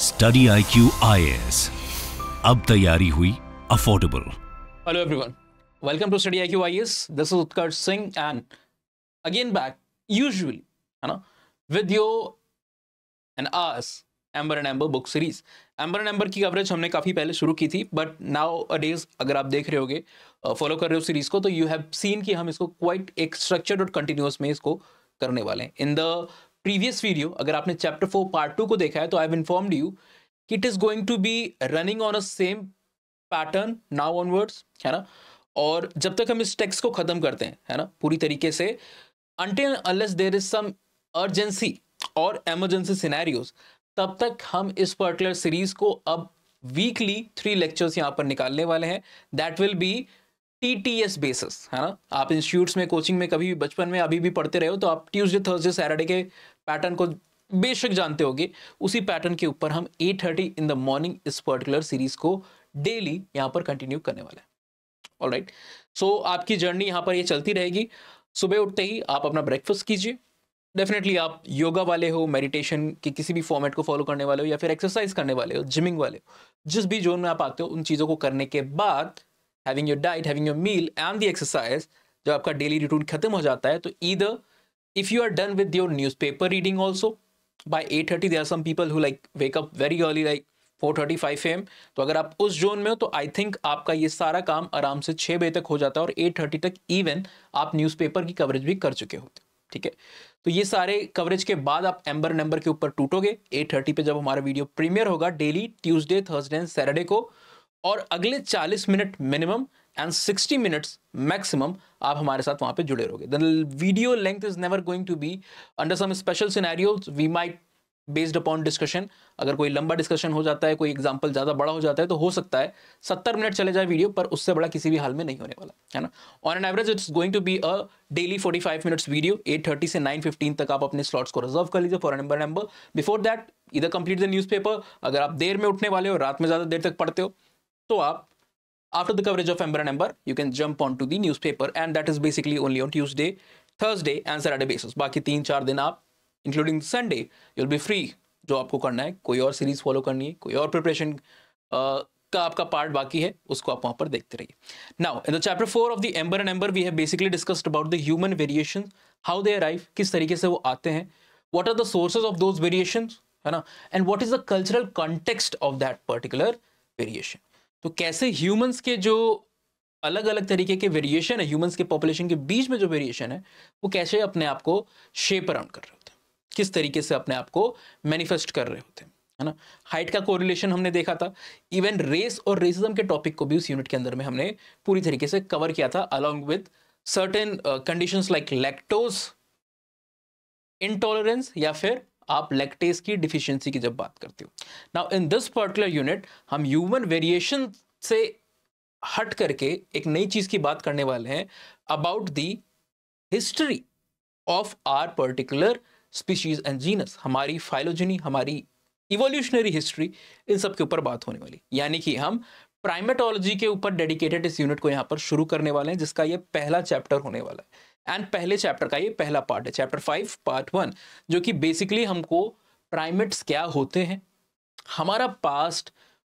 Study I Q I S अब तैयारी हुई affordable hello everyone welcome to study I Q I S this is Utkarsh Singh and again back usually है ना with you and us Ember and Ember book series Ember and Ember की coverage हमने काफ़ी पहले शुरू की थी बट नाउ अ डेज अगर आप देख रहे होगे फॉलो कर रहे हो सीरीज को तो यू हैव सीन कि हम इसको क्वाइट एक स्ट्रक्चर्ड और कंटिन्यूस में इसको करने वाले हैं इन द प्रीवियस वीडियो अगर आपने चैप्टर फोर पार्ट टू को देखा है तो आई हैव इन्फॉर्म्ड यू कि it is going to be running on a same pattern now onwards है ना और जब तक हम इस टेक्स को ख़त्म करते हैं है ना पूरी तरीके से until unless there is some urgency और एमरजेंसी सिनेरियोज तब तक हम इस पर्टिकुलर सीरीज को अब वीकली थ्री लेक्चर्स यहाँ पर निकालने वाले हैं that will be T T S basis है ना आप इंस्टीट्यूट्स में कोचिंग में कभी भी बचपन में अभी भी पढ़ते रहे हो तो आप ट्यूसडे थर्सडे सैटरडे के पैटर्न को बेशक जानते होगे उसी पैटर्न के ऊपर हम 8:30 इन द मॉर्निंग इस पर्टिकुलर सीरीज को डेली यहाँ पर कंटिन्यू करने वाले हैं ऑल राइट सो आपकी जर्नी यहाँ पर ये यह चलती रहेगी सुबह उठते ही आप अपना ब्रेकफास्ट कीजिए डेफिनेटली आप योगा वाले हो मेडिटेशन के किसी भी फॉर्मेट को फॉलो करने वाले हो या फिर एक्सरसाइज करने वाले हो जिमिंग वाले हो जिस भी जोन में आप आते हो उन चीज़ों को करने के बाद having your diet having your meal and the exercise जब आपका डेली रूटीन खत्म हो जाता है तो either if you are done with your newspaper reading also by 8:30 there are some people who like wake up very early like 4:35 am तो अगर आप उस जोन में हो तो आई थिंक आपका ये सारा काम आराम से छः बजे तक हो जाता है और 8:30 तक इवन आप न्यूज़पेपर की कवरेज भी कर चुके होते ठीक है तो ये सारे कवरेज के बाद आप एम्बर नंबर के ऊपर टूटोगे 8:30 पे जब हमारा वीडियो प्रीमियर होगा daily Tuesday Thursday and Saturday को और अगले 40 minute minimum and 60 minutes maximum आप हमारे साथ वहां पे जुड़े रहोगे then video length is never going to be under some special scenario we might based upon discussion अगर कोई लंबा डिस्कशन हो जाता है कोई एग्जाम्पल ज़्यादा बड़ा हो जाता है तो हो सकता है सत्तर मिनट चले जाए वीडियो पर उससे बड़ा किसी भी हाल में नहीं होने वाला है ना on an average it's going to be a daily forty five minutes video at thirty से नाइन फिफ्टीन तक आप अपने स्लॉट्स को रिजर्व कर लीजिए for number number before that इधर कंप्लीट द न्यूज़ अगर आप देर में उठने वाले हो रात में ज़्यादा देर तक पढ़ते हो तो आप After the coverage of Ember and Ember, you can jump onto the newspaper and that is basically only on Tuesday, Thursday and Saturday basis. बाकी तीन चार दिन आप including Sunday you'll be free जो आपको करना है कोई और सीरीज फॉलो करनी है कोई और प्रिपरेशन का आपका पार्ट बाकी है उसको आप वहां पर देखते रहिए now in the chapter four of the Ember and Ember we have basically discussed about the human variation how they arrive किस तरीके से वो आते हैं what are the sources of those variation है ना and what is the cultural context of that particular variation तो कैसे ह्यूमंस के जो अलग अलग तरीके के वेरिएशन है ह्यूमंस के पॉपुलेशन के बीच में जो वेरिएशन है वो कैसे अपने आप को शेप अराउंड कर रहे होते हैं किस तरीके से अपने आप को मैनिफेस्ट कर रहे होते हैं है ना हाइट का कोरिलेशन हमने देखा था इवन रेस और रेसिज्म के टॉपिक को भी उस यूनिट के अंदर में हमने पूरी तरीके से कवर किया था along with certain conditions like lactose intolerance या फिर आप लैक्टेज की डिफिशियंसी की जब बात करते हो now in this particular unit हम ह्यूमन वेरिएशन से हट करके एक नई चीज़ की बात करने वाले हैं about the history of our particular species and genus हमारी फाइलोजनी हमारी इवोल्यूशनरी हिस्ट्री इन सब के ऊपर बात होने वाली यानी कि हम प्राइमेटोलॉजी के ऊपर डेडिकेटेड इस यूनिट को यहाँ पर शुरू करने वाले हैं जिसका ये पहला चैप्टर होने वाला है एंड पहले चैप्टर का ये पहला पार्ट है चैप्टर फाइव पार्ट वन जो कि बेसिकली हमको प्राइमेट्स क्या होते हैं हमारा पास्ट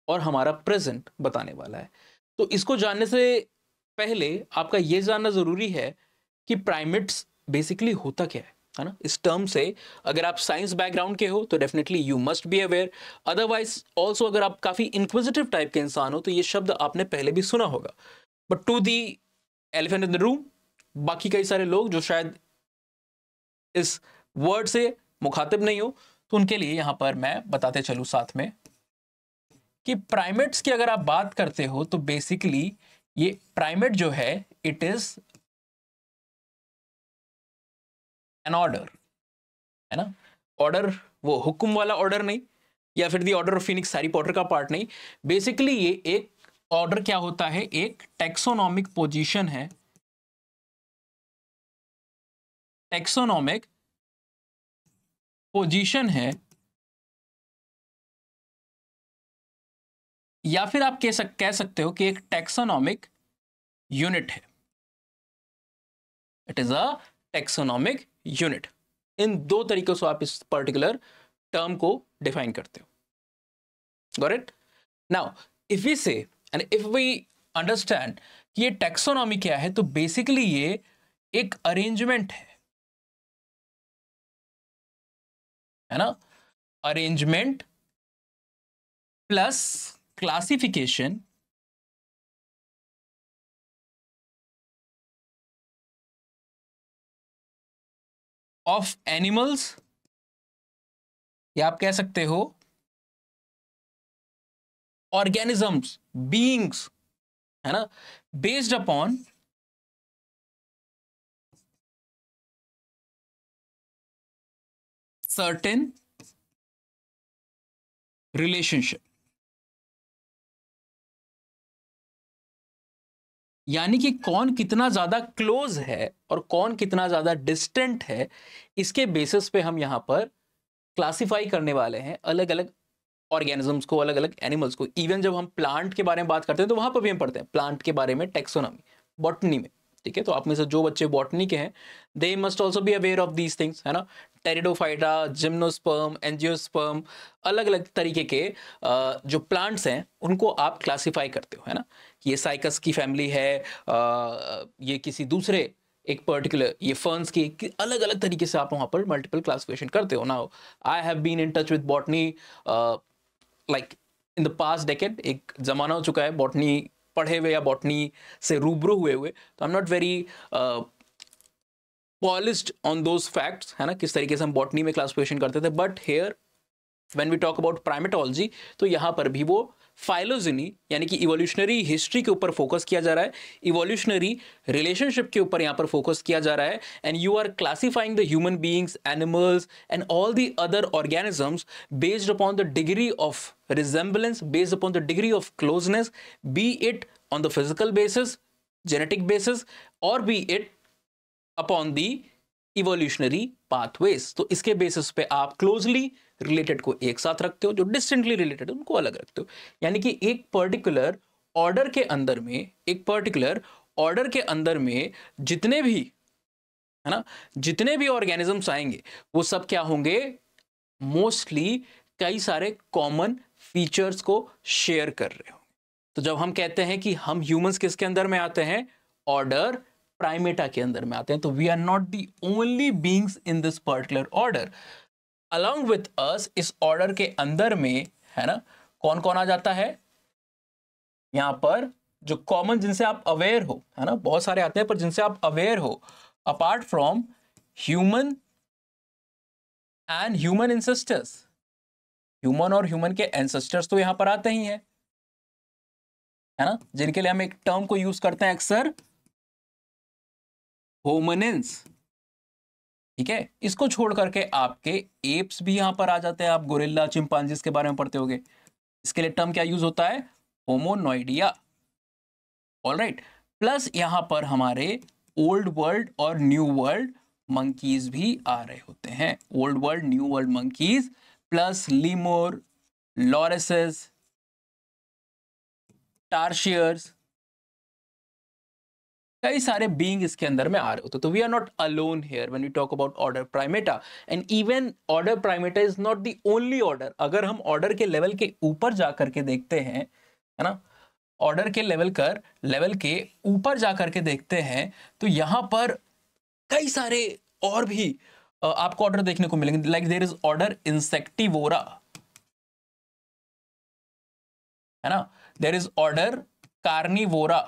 और हमारा प्रेजेंट बताने वाला है तो इसको जानने से पहले आपका ये जानना ज़रूरी है कि प्राइमेट्स बेसिकली होता क्या है है ना इस टर्म से अगर आप साइंस बैकग्राउंड के हो तो definitely you must be aware otherwise also अगर आप काफ़ी इंक्विजिटिव टाइप के इंसान हो तो ये शब्द आपने पहले भी सुना होगा but to the elephant in the room बाकी कई सारे लोग जो शायद इस वर्ड से मुखातिब नहीं हो तो उनके लिए यहां पर मैं बताते चलू साथ में कि प्राइमेट्स की अगर आप बात करते हो तो बेसिकली ये प्राइमेट जो है इट इज एन ऑर्डर है ना ऑर्डर वो हुक्म वाला ऑर्डर नहीं या फिर दी ऑर्डर ऑफ फिनिक्स सारी पॉटर का पार्ट नहीं बेसिकली ये एक ऑर्डर क्या होता है एक टेक्सोनॉमिक पोजीशन है टेक्सोनॉमिक पोजीशन है या फिर आप कह सक कह सकते हो कि एक टेक्सोनॉमिक यूनिट है it is a taxonomic unit इन दो तरीकों से आप इस पर्टिकुलर टर्म को डिफाइन करते हो got it now if we say and if we understand कि ये टेक्सोनॉमी क्या है तो बेसिकली ये एक अरेंजमेंट है है ना arrangement plus classification of animals या आप कह सकते हो ऑर्गेनिजम्स बींग्स है ना बेस्ड अपॉन certain relationship यानी कि कौन कितना ज़्यादा क्लोज है और कौन कितना ज़्यादा डिस्टेंट है इसके बेसिस पे हम यहाँ पर क्लासिफाई करने वाले हैं अलग अलग ऑर्गेनिजम्स को अलग अलग एनिमल्स को इवन जब हम प्लांट के बारे में बात करते हैं तो वहां पर भी हम पढ़ते हैं प्लांट के बारे में टेक्सोनॉमी बॉटनी में ठीक है तो आप में से जो बच्चे बॉटनी के हैं they must also be aware of these things है ना टेरिडोफाइटा जिम्नोस्पर्म एनजियोस्पर्म अलग अलग तरीके के जो प्लांट्स हैं उनको आप क्लासीफाई करते हो है ना ये साइकस की फैमिली है ये किसी दूसरे एक पर्टिकुलर ये फर्न्स की अलग अलग तरीके से आप वहाँ पर मल्टीपल क्लासिफिकेशन करते हो ना I have been in touch with botany like in the past decade एक ज़माना हो चुका है बॉटनी पढ़े हुए या बॉटनी से रूबरू हुए हुए तो I am not very polished on those facts है ना किस तरीके से हम बॉटनी में क्लासिफिकेशन करते थे but here when we talk about primatology तो यहाँ पर भी वो फाइलोजनी यानी कि इवोल्यूशनरी हिस्ट्री के ऊपर फोकस किया जा रहा है इवोल्यूशनरी रिलेशनशिप के ऊपर यहाँ पर फोकस किया जा रहा है and you are classifying the human beings animals and all the other organisms based upon the degree of resemblance based upon the degree of closeness be it on the physical basis genetic basis और be it upon the evolutionary pathways तो इसके basis पे आप closely related को एक साथ रखते हो जो डिस्टेंटली रिलेटेड है उनको अलग रखते हो यानी कि एक पर्टिकुलर ऑर्डर के अंदर में एक पर्टिकुलर ऑर्डर के अंदर में जितने भी है ना जितने भी ऑर्गेनिजम्स आएंगे वो सब क्या होंगे मोस्टली कई सारे कॉमन फीचर्स को शेयर कर रहे हो तो जब हम कहते हैं कि हम ह्यूमंस किसके अंदर में आते हैं ऑर्डर प्राइमेटा के अंदर में आते हैं तो we are not the only beings in this particular order along with us इस ऑर्डर के अंदर में है ना कौन कौन आ जाता है यहां पर जो कॉमन जिनसे आप अवेयर हो है ना बहुत सारे आते हैं पर जिनसे आप अवेयर हो apart from human and human ancestors human और ह्यूमन के एंसेस्टर्स तो यहां पर आते ही हैं है ना जिनके लिए हम एक टर्म को यूज करते हैं अक्सर होमनेंस ठीक है इसको छोड़ करके आपके एप्स भी यहां पर आ जाते हैं आप गोरिल्ला चिंपांजिस के बारे में पढ़ते होगे इसके लिए टर्म क्या यूज होता है होमोनोइडिया ऑल राइट प्लस यहां पर हमारे ओल्ड वर्ल्ड और न्यू वर्ल्ड मंकीज भी आ रहे होते हैं old world new world monkeys plus lemur lorises tarsiers कई सारे बींग इसके अंदर में आ रहे होते तो we are not alone here when you talk about order primata and even order primata is not the only order अगर हम ऑर्डर के लेवल के ऊपर जा करके देखते हैं है ना ऑर्डर के लेवल कर लेवल के ऊपर जा करके देखते हैं तो यहाँ पर कई सारे और भी आपको ऑर्डर देखने को मिलेंगे like there is order insectivora है ना there is order carnivora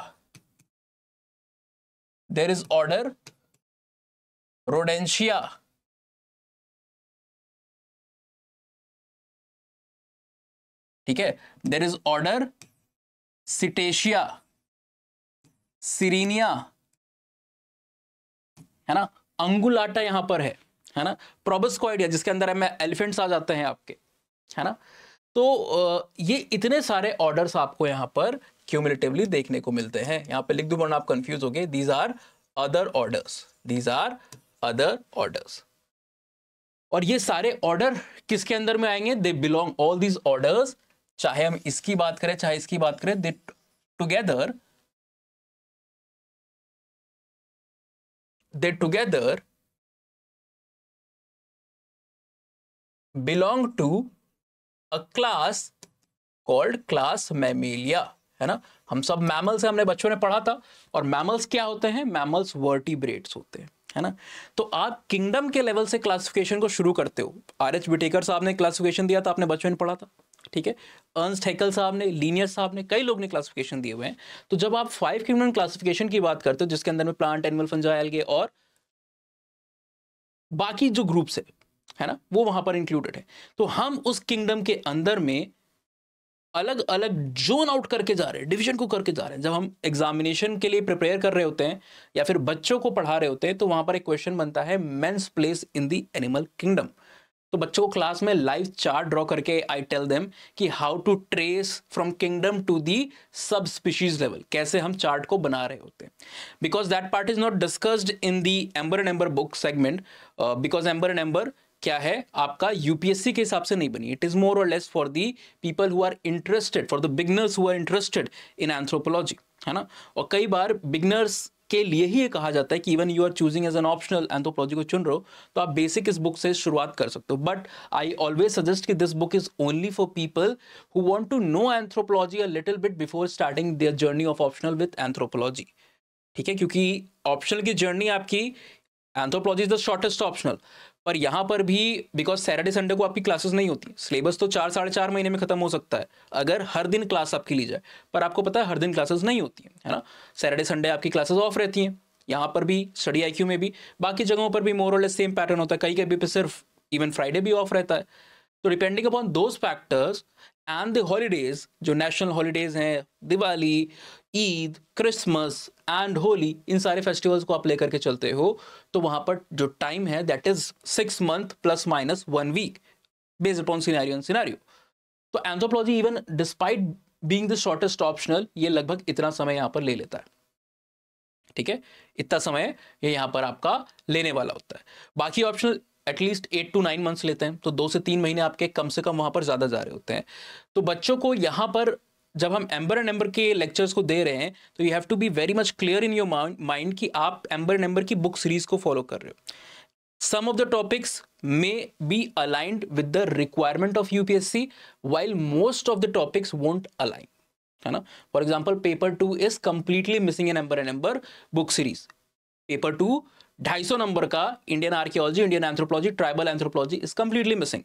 there is order rodentia ठीक है देर इज ऑर्डर सिटेशिया सिरिनिया है ना अंगुलाटा यहां पर है है ना प्रोबस्कॉइडिया जिसके अंदर मैं एलिफेंट्स आ जाते हैं आपके है ना तो ये इतने सारे ऑर्डर्स आपको यहां पर क्यूमिलेटिवली देखने को मिलते हैं यहाँ पे लिख दो वरना आप कंफ्यूज हो गए these are other orders these are other orders और ये सारे ऑर्डर किसके अंदर में आएंगे they belong all these orders चाहे हम इसकी बात करें चाहे इसकी बात करें they together they together belong to a class called class mammalia है ना हम सब मैमल्स हैं हमने बच्चों ने पढ़ा था और मैमल्स क्या होते हैं मैमल्स वर्टिब्रेट्स होते हैं है ना तो आप किंगडम के लेवल से क्लासिफिकेशन को शुरू करते हो आर एच बिटेकर साहब ने क्लासिफिकेशन दिया था आपने बच्चों ने पढ़ा था ठीक है अर्नस्ट हेकल साहब ने लीनियर साहब ने कई लोग ने क्लासिफिकेशन दिए हुए हैं तो जब आप फाइव किंगडम क्लासिफिकेशन की बात करते हो जिसके अंदर में प्लांट एनिमल फंजाई एल्गे और बाकी जो ग्रुप्स है है ना वो वहां पर इंक्लूडेड है तो हम उस किंगडम के अंदर में अलग अलग जोन आउट करके जा रहे हैं डिवीजन को करके जा रहे हैं जब हम एग्जामिनेशन के लिए प्रिपेयर कर रहे होते हैं या फिर बच्चों को पढ़ा रहे होते हैं तो वहां पर एक क्वेश्चन बनता है man's place in the animal kingdom तो बच्चों को क्लास में लाइव चार्ट ड्रॉ करके आई टेल देम कि how to trace from kingdom to the subspecies level कैसे हम चार्ट को बना रहे होते हैं because that part is not discussed in the Ember and Ember book segment because Ember and Ember क्या है आपका यूपीएससी के हिसाब से नहीं बनी इट इज मोर और less for the people who are interested for the beginners who are interested in anthropology है ना और कई बार बिगनर्स के लिए ही ये कहा जाता है कि even you are choosing as an optional anthropology को चुन रहे हो तो आप बेसिक इस बुक से शुरुआत कर सकते हो बट आई ऑलवेज सजेस्ट कि this book is only for people who want to know anthropology a little bit before starting their journey of optional with anthropology ठीक है क्योंकि ऑप्शनल की जर्नी आपकी anthropology is the shortest optional पर यहाँ पर भी बिकॉज सैटरडे संडे को आपकी क्लासेस नहीं होती सिलेबस तो चार साढ़े चार महीने में खत्म हो सकता है अगर हर दिन क्लास आपकी ली जाए पर आपको पता है हर दिन क्लासेस नहीं होती है, है ना सैटरडे संडे आपकी क्लासेस ऑफ रहती हैं यहाँ पर भी स्टडी आई में भी बाकी जगहों पर भी मोरलेस सेम पैटर्न होता है कहीं कभी पे सिर्फ इवन फ्राइडे भी ऑफ रहता है तो depending upon those factors and the holidays जो नेशनल हॉलीडेज हैं दिवाली ईद क्रिसमस एंड होली इन सारे फेस्टिवल्स को आप लेकर के चलते हो तो वहां पर जो टाइम है that is six month plus minus one week based upon scenario and scenario तो anthropology even despite being the shortest optional ये लगभग इतना समय यहाँ पर ले लेता है ठीक है इतना समय ये यहाँ पर आपका लेने वाला होता है बाकी optional at least eight to nine months लेते हैं तो दो से तीन महीने आपके कम से कम वहाँ पर ज़्यादा जा रहे होते हैं तो बच्चों को यहाँ पर जब हम एम्बर एंड एम्बर के लेक्चर्स को दे रहे हैं तो you have to be very much clear in your mind कि आप एम्बर एंड एम्बर की बुक सीरीज को फॉलो कर रहे हो some of the topics may be aligned with the requirement of UPSC while most of the topics won't align है ना for example paper two is completely missing in Ember and Ember book series paper two ढाई सौ नंबर का Indian archaeology Indian anthropology tribal anthropology is completely missing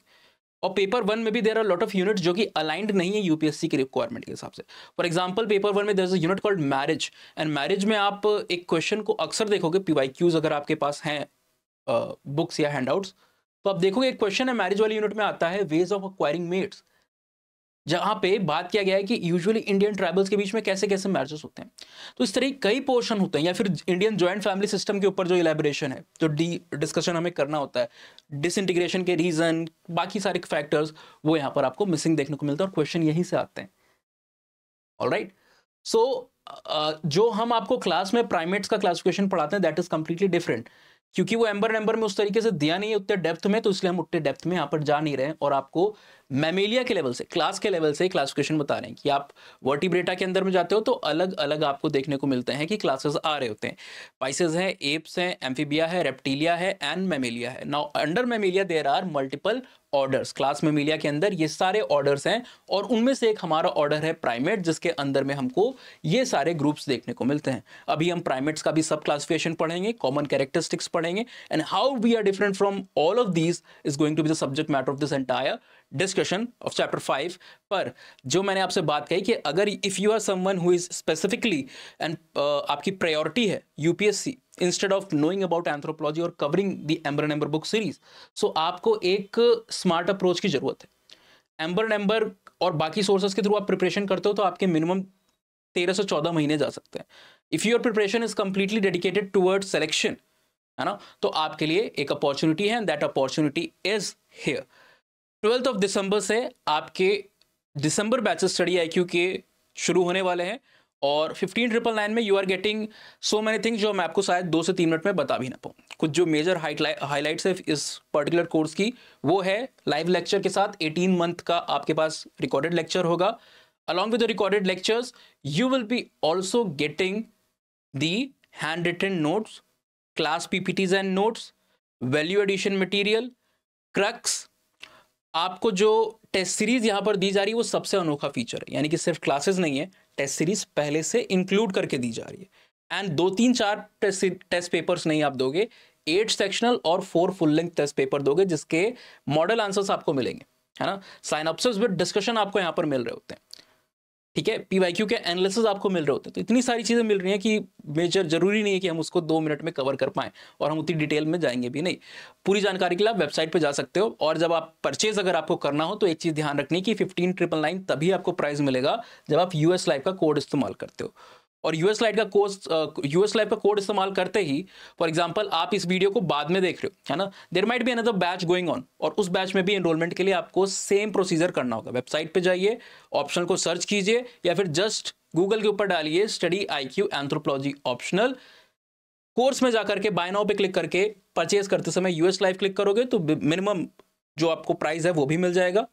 और paper one में भी there are lot of unit जो कि aligned नहीं है यूपीएससी के रिक्वायरमेंट के हिसाब से फॉर एग्जाम्पल पेपर वन में there is unit called marriage and marriage में आप एक क्वेश्चन को अक्सर देखोगे पीवाईक्यूज अगर आपके पास हैं बुक्स या हैंडआउट्स तो आप देखोगे एक क्वेश्चन है मैरिज वाली यूनिट में आता है वेज ऑफ अक्वायरिंग मेट्स जहां पे बात किया गया है कि यूजुअली इंडियन ट्राइबल्स के बीच में कैसे कैसे मैरिजेस होते हैं तो इस तरह कई पोर्शन होते हैं या फिर इंडियन ज्वाइंट फैमिली सिस्टम के ऊपर जो इलेबोरेशन है जो डी डिस्कशन हमें करना होता है डिसइंटीग्रेशन के रीज़न बाकी सारे फैक्टर्स वो यहां पर आपको मिसिंग देखने को मिलता है और क्वेश्चन यहीं से आते हैं ऑल राइट सो जो हम आपको क्लास में प्राइमेट्स का क्लासिफिकेशन पढ़ाते हैं दैट इज़ कंप्लीटली डिफरेंट क्योंकि वो एम्बर नंबर में उस तरीके से दिया नहीं है उतने डेप्थ में तो इसलिए हम उतने डेप्थ में यहाँ पर जा नहीं रहे हैं और आपको मैमेलिया के लेवल से क्लास के लेवल से क्लासिफिकेशन बता रहे हैं कि आप वर्टिब्रेटा के अंदर में जाते हो तो अलग अलग आपको देखने को मिलते हैं कि क्लासेस आ रहे होते हैं पाइसेज हैं एप्स हैं एम्फीबिया है रेप्टीलिया है एंड मेमेलिया है now under mammalia there are multiple orders class mammalia के अंदर ये सारे ऑर्डर्स हैं और उनमें से एक हमारा ऑर्डर है प्राइमेट जिसके अंदर में हमको ये सारे ग्रुप्स देखने को मिलते हैं अभी हम प्राइमेट्स का भी सब क्लासिफिकेशन पढ़ेंगे कॉमन कैरेक्टरिस्टिक्स पढ़ेंगे and how we are different from all of these is going to be the subject matter of this entire discussion of chapter five पर जो मैंने आपसे बात कही कि अगर if you are someone who is specifically and आपकी priority है UPSC instead of knowing about anthropology और covering the Ember number book series so आपको एक स्मार्ट अप्रोच की ज़रूरत है एम्बर नंबर और बाकी सोर्सेज के थ्रू आप प्रिपरेशन करते हो तो आपके मिनिमम तेरह से चौदह महीने जा सकते हैं if your preparation is completely dedicated toward selection है ना तो आपके लिए एक अपॉर्चुनिटी है and that opportunity is here twelfth of दिसंबर से आपके दिसंबर बैच स्टडी आई के शुरू होने वाले हैं और फिफ्टीन ट्रिपल नाइन में you are getting so many things जो मैं आपको शायद दो से तीन मिनट में बता भी ना पाऊँ कुछ जो मेजर हाईलाइट्स है इस पर्टिकुलर कोर्स की वो है लाइव लेक्चर के साथ एटीन मंथ का आपके पास रिकॉर्डेड लेक्चर होगा along with the recorded lectures you will be also written notes class notes class ppts and notes value addition material crux आपको जो टेस्ट सीरीज यहाँ पर दी जा रही है वो सबसे अनोखा फीचर है यानी कि सिर्फ क्लासेस नहीं है टेस्ट सीरीज पहले से इंक्लूड करके दी जा रही है एंड दो तीन चार टेस्ट टेस्ट पेपर्स नहीं आप दोगे एट सेक्शनल और four full length test paper दोगे जिसके मॉडल आंसर्स आपको मिलेंगे है ना साइनअप्स विद डिस्कशन आपको यहाँ पर मिल रहे होते हैं ठीक है पी वाई क्यू के एनालिसिस आपको मिल रहे होते हैं तो इतनी सारी चीज़ें मिल रही हैं कि मेजर जरूरी नहीं है कि हम उसको दो मिनट में कवर कर पाएँ और हम उतनी डिटेल में जाएंगे भी नहीं पूरी जानकारी के लिए आप वेबसाइट पर जा सकते हो और जब आप परचेज अगर आपको करना हो तो एक चीज़ ध्यान रखनी कि फिफ्टीन ट्रिपल नाइन तभी आपको प्राइस मिलेगा जब आप यूएस लाइव का कोड इस्तेमाल करते हो और यूएस लाइट का कोर्स यूएस लाइट का कोड इस्तेमाल करते ही फॉर एग्जाम्पल आप इस वीडियो को बाद में देख रहे हो है ना there might be another batch going on और उस बैच में भी एनरोलमेंट के लिए आपको सेम प्रोसीजर करना होगा वेबसाइट पे जाइए ऑप्शनल को सर्च कीजिए या फिर जस्ट गूगल के ऊपर डालिए study I Q anthropology optional course में जाकर के बाय नाउ पे क्लिक करके परचेज करते समय यूएस लाइव क्लिक करोगे तो मिनिमम जो आपको प्राइस है वो भी मिल जाएगा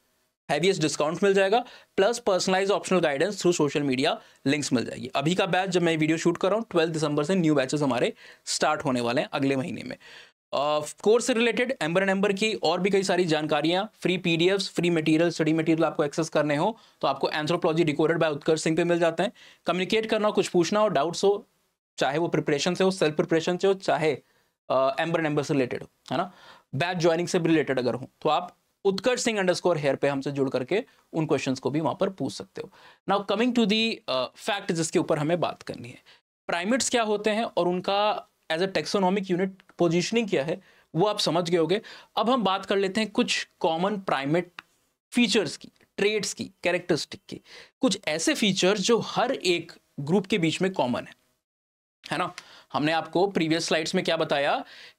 हैवीएस्ट डिस्काउंट मिल जाएगा plus personalise optional guidance through social media links मिल जाएगी अभी का बैच जब मैं वीडियो शूट कर रहा हूँ ट्वेल्थ दिसंबर से न्यू बैचेस हमारे स्टार्ट होने वाले हैं अगले महीने में कोर्स से रिलेटेड एम्बर एंड एम्बर की और भी कई सारी जानकारियाँ free PDFs free material study material आपको एक्सेस करने हो तो आपको anthropology recorded by Utkarsh Singh पे मिल जाते हैं कम्युनिकेट करना कुछ पूछना हो डाउट्स हो चाहे वो प्रिपरेशन से हो सेल्फ प्रिपरेशन से हो चाहे एम्बर एंड एम्बर से रिलेटेड हो है ना बैच ज्वाइनिंग से रिलेटेड अगर हो तो आप उत्कर्ष सिंह अंडरस्कोर हेयर पे हमसे जुड़ करके उन क्वेश्चन को भी वहां पर पूछ सकते हो now coming to the fact जिसके ऊपर हमें बात करनी है प्राइमेट्स क्या होते हैं और उनका as a taxonomic unit positioning क्या है वो आप समझ गए होगे अब हम बात कर लेते हैं कुछ कॉमन प्राइमेट फीचर्स की ट्रेड्स की कैरेक्टरिस्टिक की कुछ ऐसे फीचर्स जो हर एक ग्रुप के बीच में कॉमन है है ना हमने आपको प्रीवियस स्लाइड्स में क्या बताया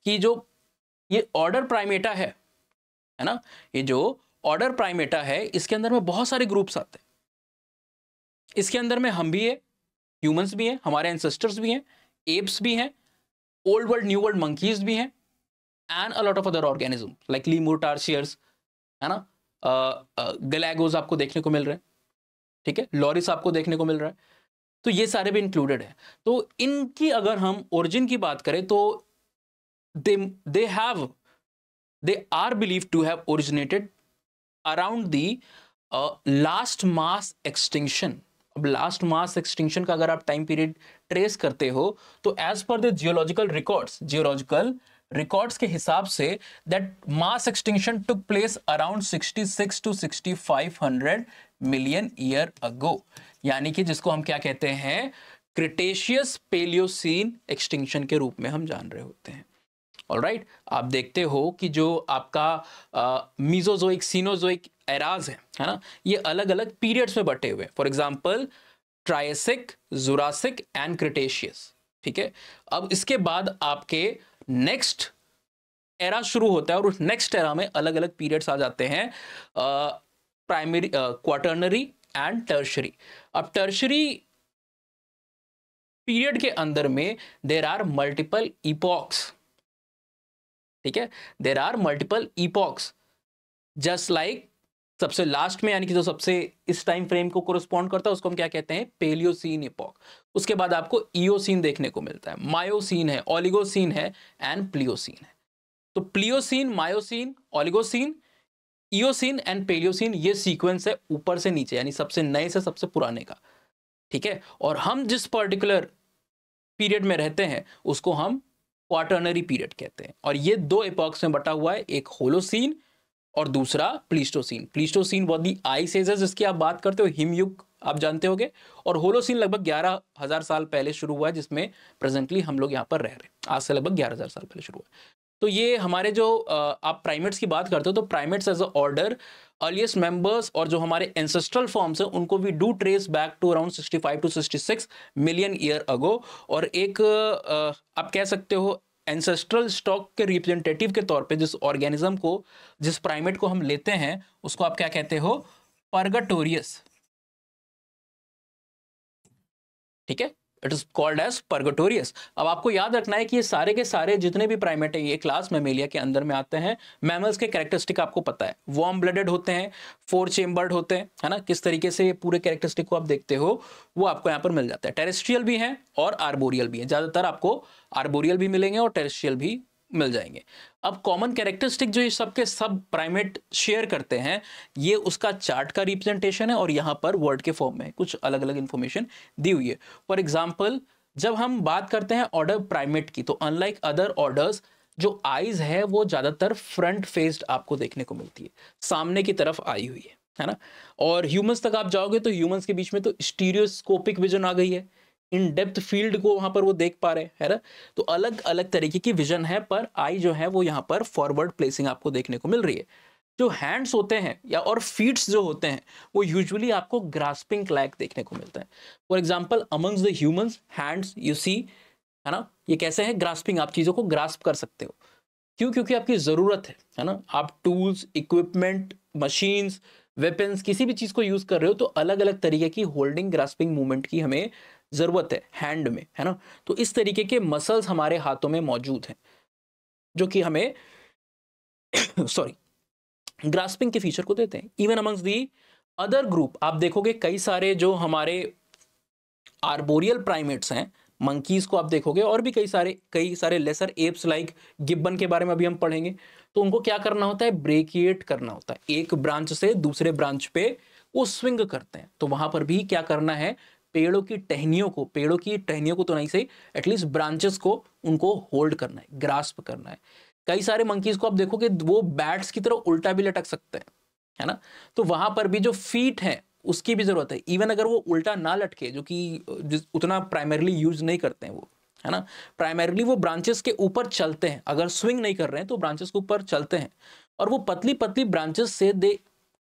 कि जो ये ऑर्डर प्राइमेटा है है ना ये जो ऑर्डर प्राइमेटा है इसके अंदर में बहुत सारे ग्रुप्स आते हैं इसके अंदर में हम भी है ह्यूमंस भी हैं हमारे एंसेस्टर्स भी हैं एप्स भी हैं old world new world monkeys भी हैं and a lot of other organism like lemur tarsiers है ना गलेगोज आपको देखने को मिल रहे हैं ठीक है लॉरिस आपको देखने को मिल रहा है तो ये सारे भी इंक्लूडेड है तो इनकी अगर हम ओरिजिन की बात करें तो they have they are believed to have originated around the uh, last mass extinction अब लास्ट मास एक्सटिंक्शन का अगर आप टाइम पीरियड ट्रेस करते हो तो as per the geological records geological records के हिसाब से that mass extinction took place around 66 to 6500 million year ago यानी कि जिसको हम क्या कहते हैं क्रिटेशियस पेलियोसीन एक्सटिंक्शन के रूप में हम जान रहे होते हैं और राइट आप देखते हो कि जो आपका मीजोजोइक सीनोजोइक एराज है है ना ये अलग अलग पीरियड्स में बटे हुए हैं for example Triassic Jurassic and Cretaceous ठीक है अब इसके बाद आपके नेक्स्ट एरा शुरू होता है और उस नेक्स्ट एरा में अलग अलग पीरियड्स आ जाते हैं प्राइमरी क्वार्टरनरी एंड टर्शरी अब टर्शरी पीरियड के अंदर में देर आर मल्टीपल इपॉक्स ठीक है there are multiple epochs just like सबसे लास्ट में यानी कि जो सबसे इस टाइम फ्रेम को कोरोस्पॉन्ड करता है उसको हम क्या कहते हैं पेलियोसीन इपॉक उसके बाद आपको ईओसीन देखने को मिलता है मायोसीन है ओलिगोसीन है एंड प्लियोसीन है तो Pliocene Miocene Oligocene Eocene and Palaeocene ये सीक्वेंस है ऊपर से नीचे यानी सबसे नए से सबसे पुराने का ठीक है और हम जिस पर्टिकुलर पीरियड में रहते हैं उसको हम क्वार्टरनरी पीरियड कहते हैं और ये दो एपॉक्स में बटा हुआ है एक होलोसीन और दूसरा Pleistocene Pleistocene was the ice ages जिसकी आप बात करते हो हिमयुग आप जानते होगे और होलोसीन लगभग ग्यारह हजार साल पहले शुरू हुआ है जिसमें प्रेजेंटली हम लोग यहाँ पर रह रहे हैं आज से लगभग ग्यारह हजार साल पहले शुरू हुआ तो ये हमारे जो आप प्राइमेट्स की बात करते हो तो primates as a order earliest members और जो हमारे एंसेस्ट्रल फॉर्म्स हैं उनको भी do trace back to around 65 to 66 million year ago और एक आप कह सकते हो एंसेस्ट्रल स्टॉक के रिप्रेजेंटेटिव के तौर पे जिस ऑर्गेनिज्म को जिस प्राइमेट को हम लेते हैं उसको आप क्या कहते हो पर्गटोरियस ठीक है it is called as Purgatorius अब आपको याद रखना है कि ये सारे के सारे जितने भी प्राइमेट हैं ये क्लास मेमेलिया के अंदर में आते हैं मैमल्स के कैरेक्टरिस्टिक आपको पता है वार्म ब्लडेड होते हैं फोर चेम्बर्ड होते हैं है ना किस तरीके से ये पूरे कैरेक्टरिस्टिक को आप देखते हो वो आपको यहाँ पर मिल जाता है टेरेस्ट्रियल भी हैं और आर्बोरियल भी हैं ज़्यादातर आपको आर्बोरियल भी मिलेंगे और टेरेस्ट्रियल भी मिल जाएंगे अब कॉमन कैरेक्टरिस्टिक जो ये सब सब प्राइमेट शेयर करते हैं ये उसका चार्ट का रिप्रेजेंटेशन है और यहाँ पर वर्ड के फॉर्म में कुछ अलग अलग इन्फॉर्मेशन दी हुई है फॉर एग्जाम्पल जब हम बात करते हैं ऑर्डर प्राइमेट की तो अनलाइक अदर ऑर्डर्स जो आईज है वो ज़्यादातर फ्रंट फेस्ड आपको देखने को मिलती है सामने की तरफ आई हुई है है ना और ह्यूमंस तक आप जाओगे तो ह्यूमंस के बीच में तो स्टीरियोस्कोपिक विजन आ गई है इन डेप्थ फील्ड को वहाँ पर वो देख पा रहे हैं है ना तो अलग अलग तरीके की विजन है पर आई जो है वो यहाँ पर फॉरवर्ड प्लेसिंग आपको देखने को मिल रही है जो हैंड्स होते हैं या और फीट्स जो होते हैं वो यूजुअली आपको ग्रास्पिंग क्लैक देखने को मिलता है for example amongst the humans hands you see है ना ये कैसे है ग्रास्पिंग आप चीज़ों को ग्रास्प कर सकते हो क्यों क्योंकि आपकी ज़रूरत है है ना आप टूल्स इक्विपमेंट मशीन्स वेपन्स किसी भी चीज़ को यूज़ कर रहे हो तो अलग अलग तरीके की होल्डिंग ग्रास्पिंग मूवमेंट की हमें ज़रूरत है हैंड में है ना तो इस तरीके के मसल्स हमारे हाथों में मौजूद हैं जो कि हमें सॉरी ग्रास्पिंग के फीचर को देते हैं even amongst the other group आप देखोगे कई सारे जो हमारे आर्बोरियल प्राइमेट्स हैं मंकीज को आप देखोगे और भी कई सारे कई सारे लेसर एप्स लाइक गिब्बन के बारे में अभी हम पढ़ेंगे तो उनको क्या करना होता है ब्रेकिएट करना होता है एक ब्रांच से दूसरे ब्रांच पे वो स्विंग करते हैं तो वहां पर भी क्या करना है पेड़ों की टहनियों को पेड़ों की टहनियों को तो नहीं सही एटलीस्ट ब्रांचेस को उनको होल्ड करना है ग्रास्प करना है कई सारे मंकीज को आप देखोगे वो बैट्स की तरह उल्टा भी लटक सकते हैं है ना तो वहां पर भी जो फीट है उसकी भी ज़रूरत है इवन अगर वो उल्टा ना लटके जो कि उतना प्राइमरली यूज नहीं करते हैं वो है ना प्राइमरली वो ब्रांचेस के ऊपर चलते हैं अगर स्विंग नहीं कर रहे हैं तो ब्रांचेस के ऊपर चलते हैं और वो पतली पतली ब्रांचेस से they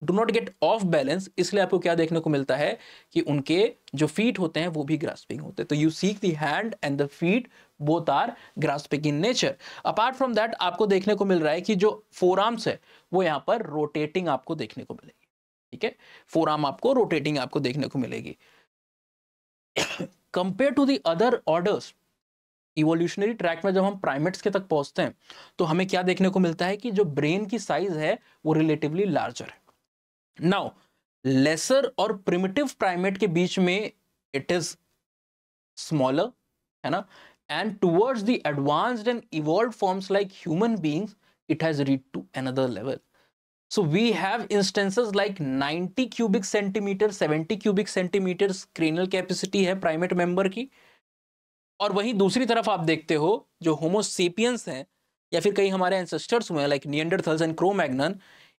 do not get off balance इसलिए आपको क्या देखने को मिलता है कि उनके जो फीट होते हैं वो भी ग्रास्पिंग होते हैं तो you see the hand and the feet both are grasping in nature apart from that आपको देखने को मिल रहा है कि जो फोर आर्म्स है वो यहाँ पर रोटेटिंग आपको देखने को मिलेगी ठीक है फोर आर्म आपको रोटेटिंग आपको देखने को मिलेगी compare to the other orders evolutionary track में जब हम प्राइमेट्स के तक पहुंचते हैं तो हमें क्या देखने को मिलता है कि जो ब्रेन की साइज है वो रिलेटिवली लार्जर है नाउ लेसर और प्रिमिटिव प्राइमेट के बीच में इट इज स्मॉलर है ना and towards the advanced and evolve forms like human beings it has reached to another level So we have instances like 90 cubic centimeter, 70 cubic centimeters cranial capacity है primate member की और वहीं दूसरी तरफ आप देखते हो जो होमोसेपियंस हैं या फिर कई हमारे ancestors हुए हैं लाइक नियंडरथल्स एंड क्रोमैग्नन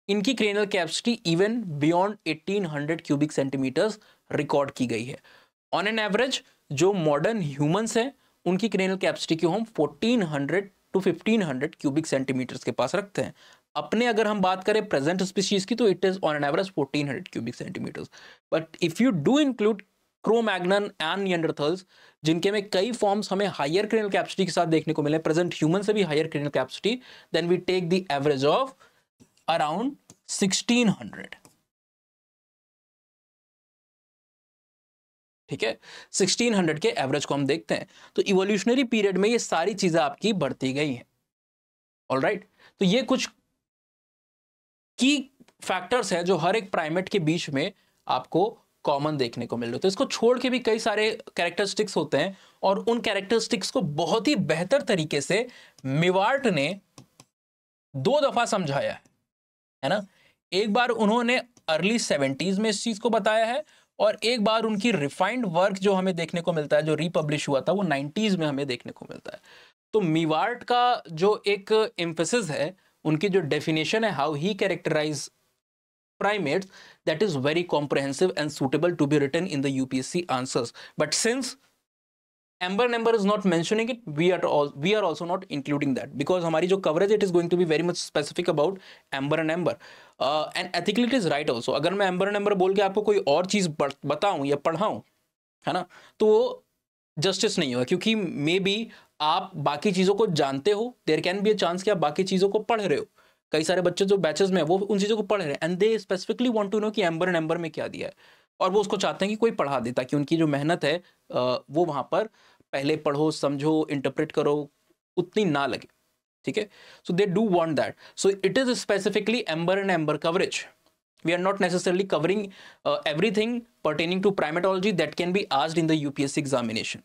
इनकी cranial capacity even beyond 1800 cubic centimetres record की गई है ऑन एन एवरेज जो मॉडर्न ह्यूमंस हैं उनकी क्रेनल कैपेसिटी क्यों हम 1400 टू 1500 क्यूबिक सेंटीमीटर्स के पास रखते हैं अपने अगर हम बात करें प्रेजेंट स्पीशीज की तो it is on an average 1400 cubic centimetres but if you do include Cromagnon and Neanderthals जिनके में कई फॉर्म्स हमें हायर क्रेनल कैपेसिटी के साथ देखने को मिले प्रेजेंट ह्यूमन से भी higher cranial capacity then we take the average of sixteen 1600 ठीक है 1600 के एवरेज को हम देखते हैं तो इवोल्यूशनरी पीरियड में ये सारी चीजें आपकी बढ़ती गई हैं ऑल राइट तो ये कुछ की फैक्टर्स हैं जो हर एक प्राइमेट के बीच में आपको कॉमन देखने को मिल रहे तो इसको छोड़ के भी कई सारे कैरेक्टरिस्टिक्स होते हैं और उन कैरेक्टरिस्टिक्स को बहुत ही बेहतर तरीके से मिवार्ट ने दो दफा समझाया है है ना एक बार उन्होंने अर्ली सेवेंटीज में इस चीज़ को बताया है और एक बार उनकी रिफाइंड वर्क जो हमें देखने को मिलता है जो रिपब्लिश हुआ था वो नाइन्टीज़ में हमें देखने को मिलता है तो मीवार्ट का जो एक इम्फेसिस है उनकी जो डेफिनेशन है how he characterise primate that is very comprehensive and suitable to be written in the UPSC answers but since Ember number is not mentioning it we are we are also not including that because हमारी जो coverage it is going to be very much specific about Ember and Ember and ethically it is right also अगर मैं amber and amber बोल के आपको कोई और चीज़ बताऊँ या पढ़ाऊँ है ना तो वो जस्टिस नहीं होगा क्योंकि मे बी आप बाकी चीज़ों को जानते हो there can be a chance कि आप बाकी चीज़ों को पढ़ रहे हो कई सारे बच्चे जो बैचेज में है वो उन चीज़ों को पढ़ रहे हैं and they specifically want to know कि एम्बर एंड एम्बर में क्या दिया है और वो उसको चाहते हैं कि कोई पढ़ा दे ताकि उनकी जो मेहनत है वो वहाँ पर पहले पढ़ो समझो इंटरप्रेट करो उतनी ना लगे ठीक है so they do want that so it is specifically Ember and Ember coverage necessarily covering everything covering to primatology that can be आज in the U P S C examination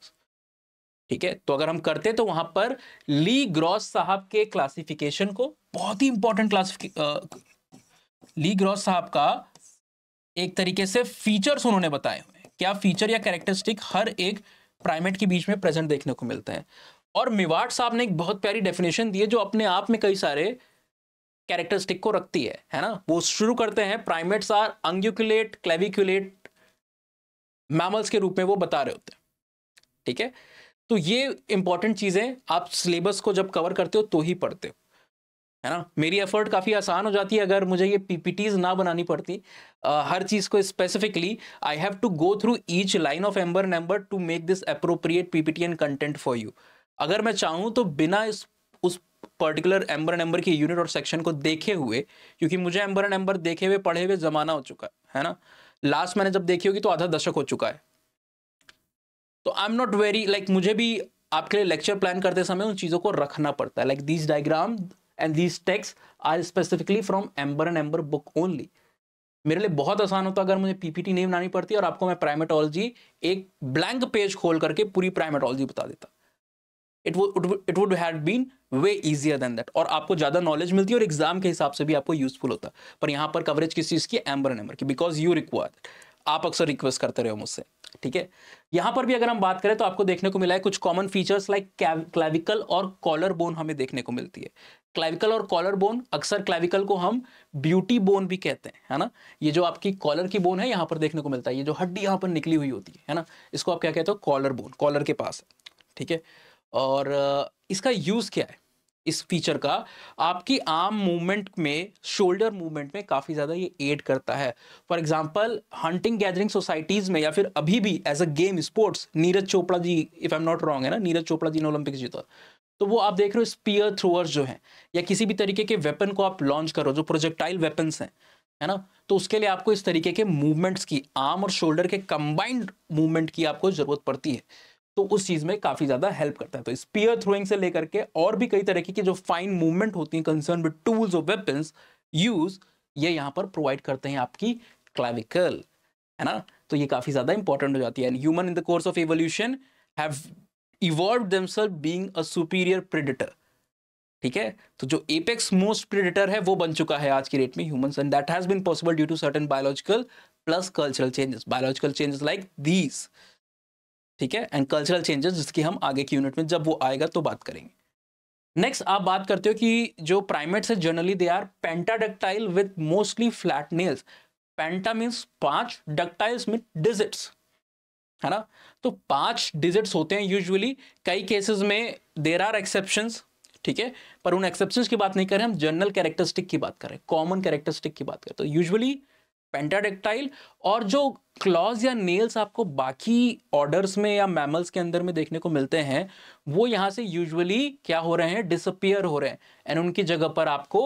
ठीक है तो अगर हम करते तो वहां पर ली ग्रॉस साहब के क्लासिफिकेशन को बहुत ही इंपॉर्टेंट क्लासिफिक ली ग्रॉस साहब का एक तरीके से फीचर्स उन्होंने बताए हुए क्या फीचर या कैरेक्टरिस्टिक हर एक प्राइमेट के बीच में प्रेजेंट देखने को मिलते हैं और मेवाट साहब ने एक बहुत प्यारी डेफिनेशन दी है जो अपने आप में कई सारे कैरेक्टरिस्टिक को रखती है है ना वो शुरू करते हैं primates are unguiculate claviculate mammals के रूप में वो बता रहे होते हैं ठीक है तो ये इंपॉर्टेंट चीज़ें आप सिलेबस को जब कवर करते हो तो ही पढ़ते हो है ना मेरी एफर्ट काफ़ी आसान हो जाती है अगर मुझे ये पी ना बनानी पड़ती आ, हर चीज़ को specifically I have to go through each line of Ember number to make this appropriate P and content for you अगर मैं चाहूँ तो बिना इस उस पर्टिकुलर एम्बर नंबर की यूनिट और सेक्शन को देखे हुए क्योंकि मुझे एम्बर नंबर देखे हुए पढ़े हुए ज़माना हो चुका है ना लास्ट मैंने जब देखी होगी तो आधा दशक हो चुका है तो I am not very like मुझे भी आपके लिए लेक्चर प्लान करते समय उन चीज़ों को रखना पड़ता है like this diagram and these texts are specifically from Ember and Ember book only मेरे लिए बहुत आसान होता अगर मुझे पीपीटी नहीं बनानी पड़ती और आपको मैं प्राइमेटोलॉजी एक ब्लैंक पेज खोल करके पूरी प्राइमेटोलॉजी बता देता it would had been way easier than that और आपको ज़्यादा नॉलेज मिलती है और एग्जाम के हिसाब से भी आपको यूजफुल होता पर यहाँ पर कवरेज किस चीज़ की एम्बर एंड एम्बर की बिकॉज यू रिक्वायर आप अक्सर रिक्वेस्ट करते रहे हो मुझसे ठीक है यहाँ पर भी अगर हम बात करें तो आपको देखने को मिला है कुछ कॉमन फीचर्स लाइक क्लैविकल और कॉलर बोन हमें देखने को मिलती है क्लाविकल और कॉलर बोन अक्सर क्लाविकल को हम ब्यूटी बोन भी कहते हैं है ना ये जो आपकी कॉलर की बोन है यहाँ पर देखने को मिलता है ये जो हड्डी यहाँ पर निकली हुई होती है है ना इसको आप क्या कहते हो कॉलर बोन कॉलर के पास ठीक है और इसका यूज़ क्या है इस फीचर का आपकी आर्म मूवमेंट में शोल्डर मूवमेंट में काफ़ी ज़्यादा ये एड करता है for example hunting gathering societies में या फिर अभी भी as a game sports Neeraj Chopra ji if I am not wrong है ना नीरज चोपड़ा जी ने ओलंपिक जीता तो वो आप देख रहे हो स्पीयर थ्रोअर्स जो है या किसी भी तरीके के वेपन को आप लॉन्च करो जो प्रोजेक्टाइल वेपन है है ना तो उसके लिए आपको इस तरीके के मूवमेंट्स की आर्म और शोल्डर के कंबाइंड मूवमेंट की आपको जरूरत पड़ती है तो उस चीज़ में काफ़ी ज़्यादा हेल्प करता है तो स्पीयर थ्रोइंग से लेकर के और भी कई तरीके की जो फाइन मूवमेंट होती है कंसर्न विद टूल्स और वेपन्स यूज़ ये यहाँ पर प्रोवाइड करते हैं आपकी क्लाविकल है ना तो ये काफ़ी ज़्यादा इंपॉर्टेंट हो जाती है and human in the course of evolution have evolve themselves being a superior predator ठीक है तो जो एपेक्स मोस्ट प्रेडेटर है वो बन चुका है आज की डेट में human and that has been possible due to certain biological plus cultural changes biological changes like these ठीक है एंड कल्चरल चेंजेस जिसकी हम आगे की यूनिट में जब वो आएगा तो बात करेंगे नेक्स्ट आप बात करते हो कि जो प्राइमेट्स है generally they are pentadactyl with mostly flat nails penta means पांच डक्टाइल्स मीन डिजिट्स है ना तो पांच डिजिट्स होते हैं यूजुअली कई केसेस में देर आर एक्सेप्शन ठीक है पर उन एक्सेप्शन की बात नहीं करें हम जनरल कैरेक्टरिस्टिक की बात करें कॉमन कैरेक्टरिस्टिक की बात करें तो यूजली पेंटाडेक्टाइल और जो क्लॉज या नेल्स आपको बाकी ऑर्डर्स में या मैमल्स के अंदर में देखने को मिलते हैं वो यहाँ से यूजुअली क्या हो रहे हैं डिसअपियर हो रहे हैं एंड उनकी जगह पर आपको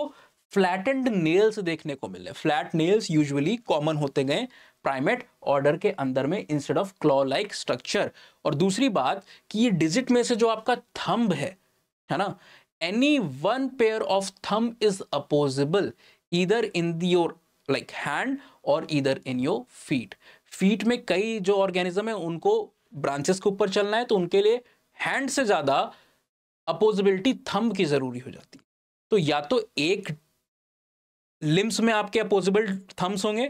फ्लैटेंड नेल्स देखने को मिले फ्लैट नेल्स यूजुअली कॉमन होते गए प्राइमेट ऑर्डर के अंदर में instead of claw like structure और दूसरी बात कि ये डिजिट में से जो आपका थंब है है ना any one pair of thumb is opposable either in their like hand और either in your feet feet में कई जो ऑर्गेनिज्म है उनको ब्रांचेस के ऊपर चलना है तो उनके लिए हैंड से ज़्यादा अपोजिबिलिटी थंब की ज़रूरी हो जाती है तो या तो एक लिम्स में आपके अपोजिबल थम्स होंगे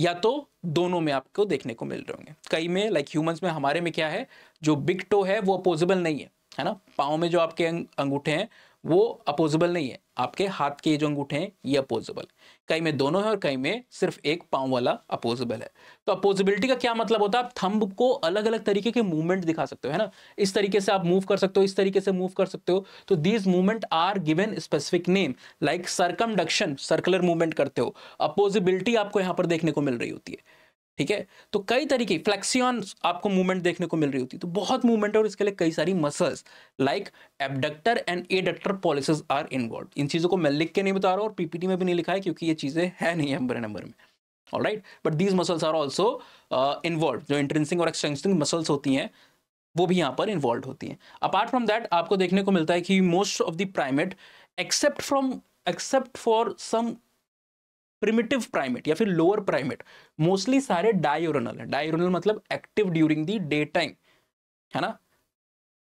या तो दोनों में आपको देखने को मिल रहे होंगे कई में लाइक like ह्यूमंस में हमारे में क्या है जो बिग टो है वो अपोजिबल नहीं है है ना पाओ में जो आपके अंगूठे हैं वो अपोजिबल नहीं है आपके हाथ के जो अंगूठे हैं ये अपोजिबल कई में दोनों है और कई में सिर्फ एक पाँव वाला अपोजिबल है तो अपोजिबिलिटी का क्या मतलब होता है आप थंब को अलग अलग तरीके के मूवमेंट दिखा सकते हो है ना इस तरीके से आप मूव कर सकते हो इस तरीके से मूव कर सकते हो तो these movement are given specific name like circumduction circular movement करते हो अपोजिबिलिटी आपको यहाँ पर देखने को मिल रही होती है ठीक है तो कई तरीके फ्लेक्सियन आपको मूवमेंट देखने को मिल रही होती है तो बहुत मूवमेंट है और इसके लिए कई सारी muscles like abductor and adductor pollicis are involve इन चीज़ों को मैं लिख के नहीं बता रहा और पीपीटी में भी नहीं लिखा है क्योंकि ये चीज़ें है नहीं बड़े नंबर में all right but these muscles are also involve जो इंट्रेंसिंग और एक्सटेंसिंग मसल्स होती हैं वो भी यहाँ पर इन्वॉल्व होती हैं अपार्ट फ्रॉम दैट आपको देखने को मिलता है कि most of the primate except from except for some primitive primate या फिर लोअर प्राइमेट मोस्टली सारे डायोरनल है डायोरनल मतलब active during the day time है ना